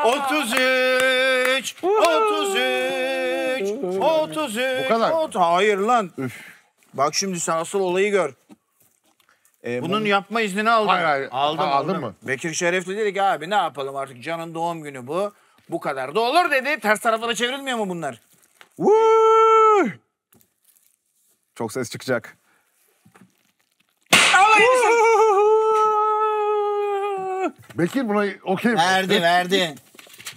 Speaker 2: 33 33 33. O kadar. Ot, hayır lan. Üf. Bak şimdi sen asıl olayı gör. Ee, Bunun bu... yapma iznini aldım. Hayır, hayır. Aldım, ha, aldın mı? Bekir Şerefli dedi ki abi ne yapalım artık Can'ın doğum günü bu. Bu kadar da olur dedi. Ters taraflara çevrilmiyor mu bunlar? Vuuu!
Speaker 1: Çok ses çıkacak.
Speaker 2: Bekir buna okey mi? Verdi verdi.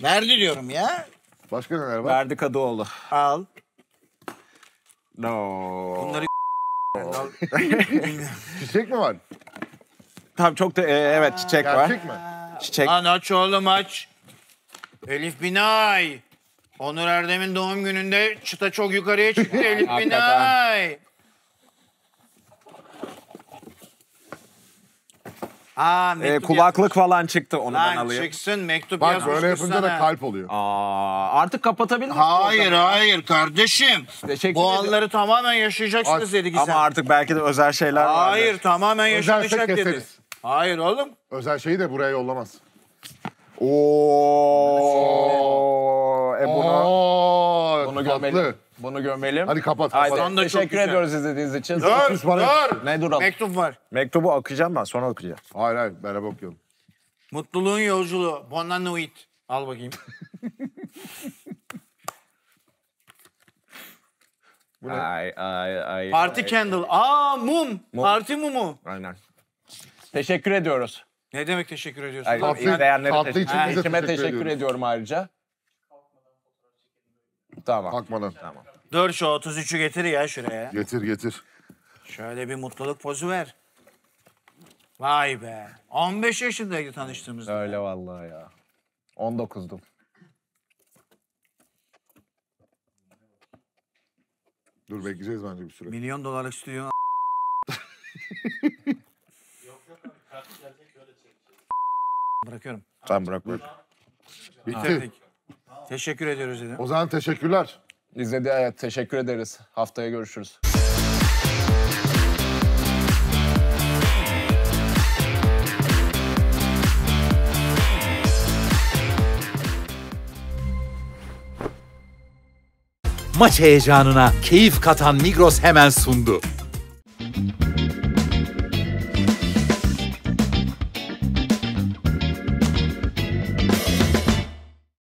Speaker 2: verdi diyorum ya. Başka neler var? Verdi Kadıoğlu. Al. No. Bunları al. çiçek mi
Speaker 1: var? Tam çok da e, evet çiçek var. Gerçek mi?
Speaker 2: Çiçek. Lan aç oğlum aç. Elif Binay. Onur Erdem'in doğum gününde çıta çok yukarıya çıktı Elif Binay. Ha, e, ee, kulaklık
Speaker 1: yapmış. falan çıktı onu ben alayım. çıksın
Speaker 2: mektup Bak yazmış böyle kız yapınca da kalp oluyor. Aa, artık kapatabilir miyim? Hayır hayır kardeşim. Teşekkür Bu anları tamamen yaşayacaksınız dedi Gizem. Ama artık belki de özel şeyler var. Hayır tamamen şey yaşayacak Özersek dedi. keseriz.
Speaker 1: Hayır oğlum. Özel şeyi de buraya yollamaz. Oo, şey. e bunu, Oo, bunu gömelim. Bunu
Speaker 2: gömelim. Hadi kapat. kapat. Haydi, Sonunda teşekkür güzel. ediyoruz izlediğiniz için. Dur, dur. dur.
Speaker 1: Ne duralım? Mektup var. Mektubu okuyacağım ben, sonra okuyacağım. Hayır hayır, beraber okuyalım.
Speaker 2: Mutluluğun yolculuğu, Bona Nuit. Al bakayım.
Speaker 1: Bu ne? Ay, ay, ay, Party ay,
Speaker 2: candle. Ay. Aa mum. mum. Parti mumu. Aynen. Teşekkür ediyoruz. Ne demek teşekkür ediyorsun? Ay, tatlı, izleyenlere tatlı teşekkür, ha, teşekkür, teşekkür ediyorum ayrıca. Tamam. Kalkmadan. Tamam. Dur şu 33'ü getir ya şuraya. Getir getir. Şöyle bir mutluluk pozu ver. Vay be. 15 yaşındaydı tanıştığımızda. Öyle vallahi ya. 19'dum. Dur bekleyeceğiz bence bir süre. Milyon dolarlık stüdyonun Bırakıyorum.
Speaker 1: Tamam bırak bırak. Bitti.
Speaker 2: Teşekkür ediyoruz dedim.
Speaker 1: O zaman teşekkürler. İzlediği hayat teşekkür ederiz. Haftaya görüşürüz. Maç heyecanına keyif katan Migros hemen sundu.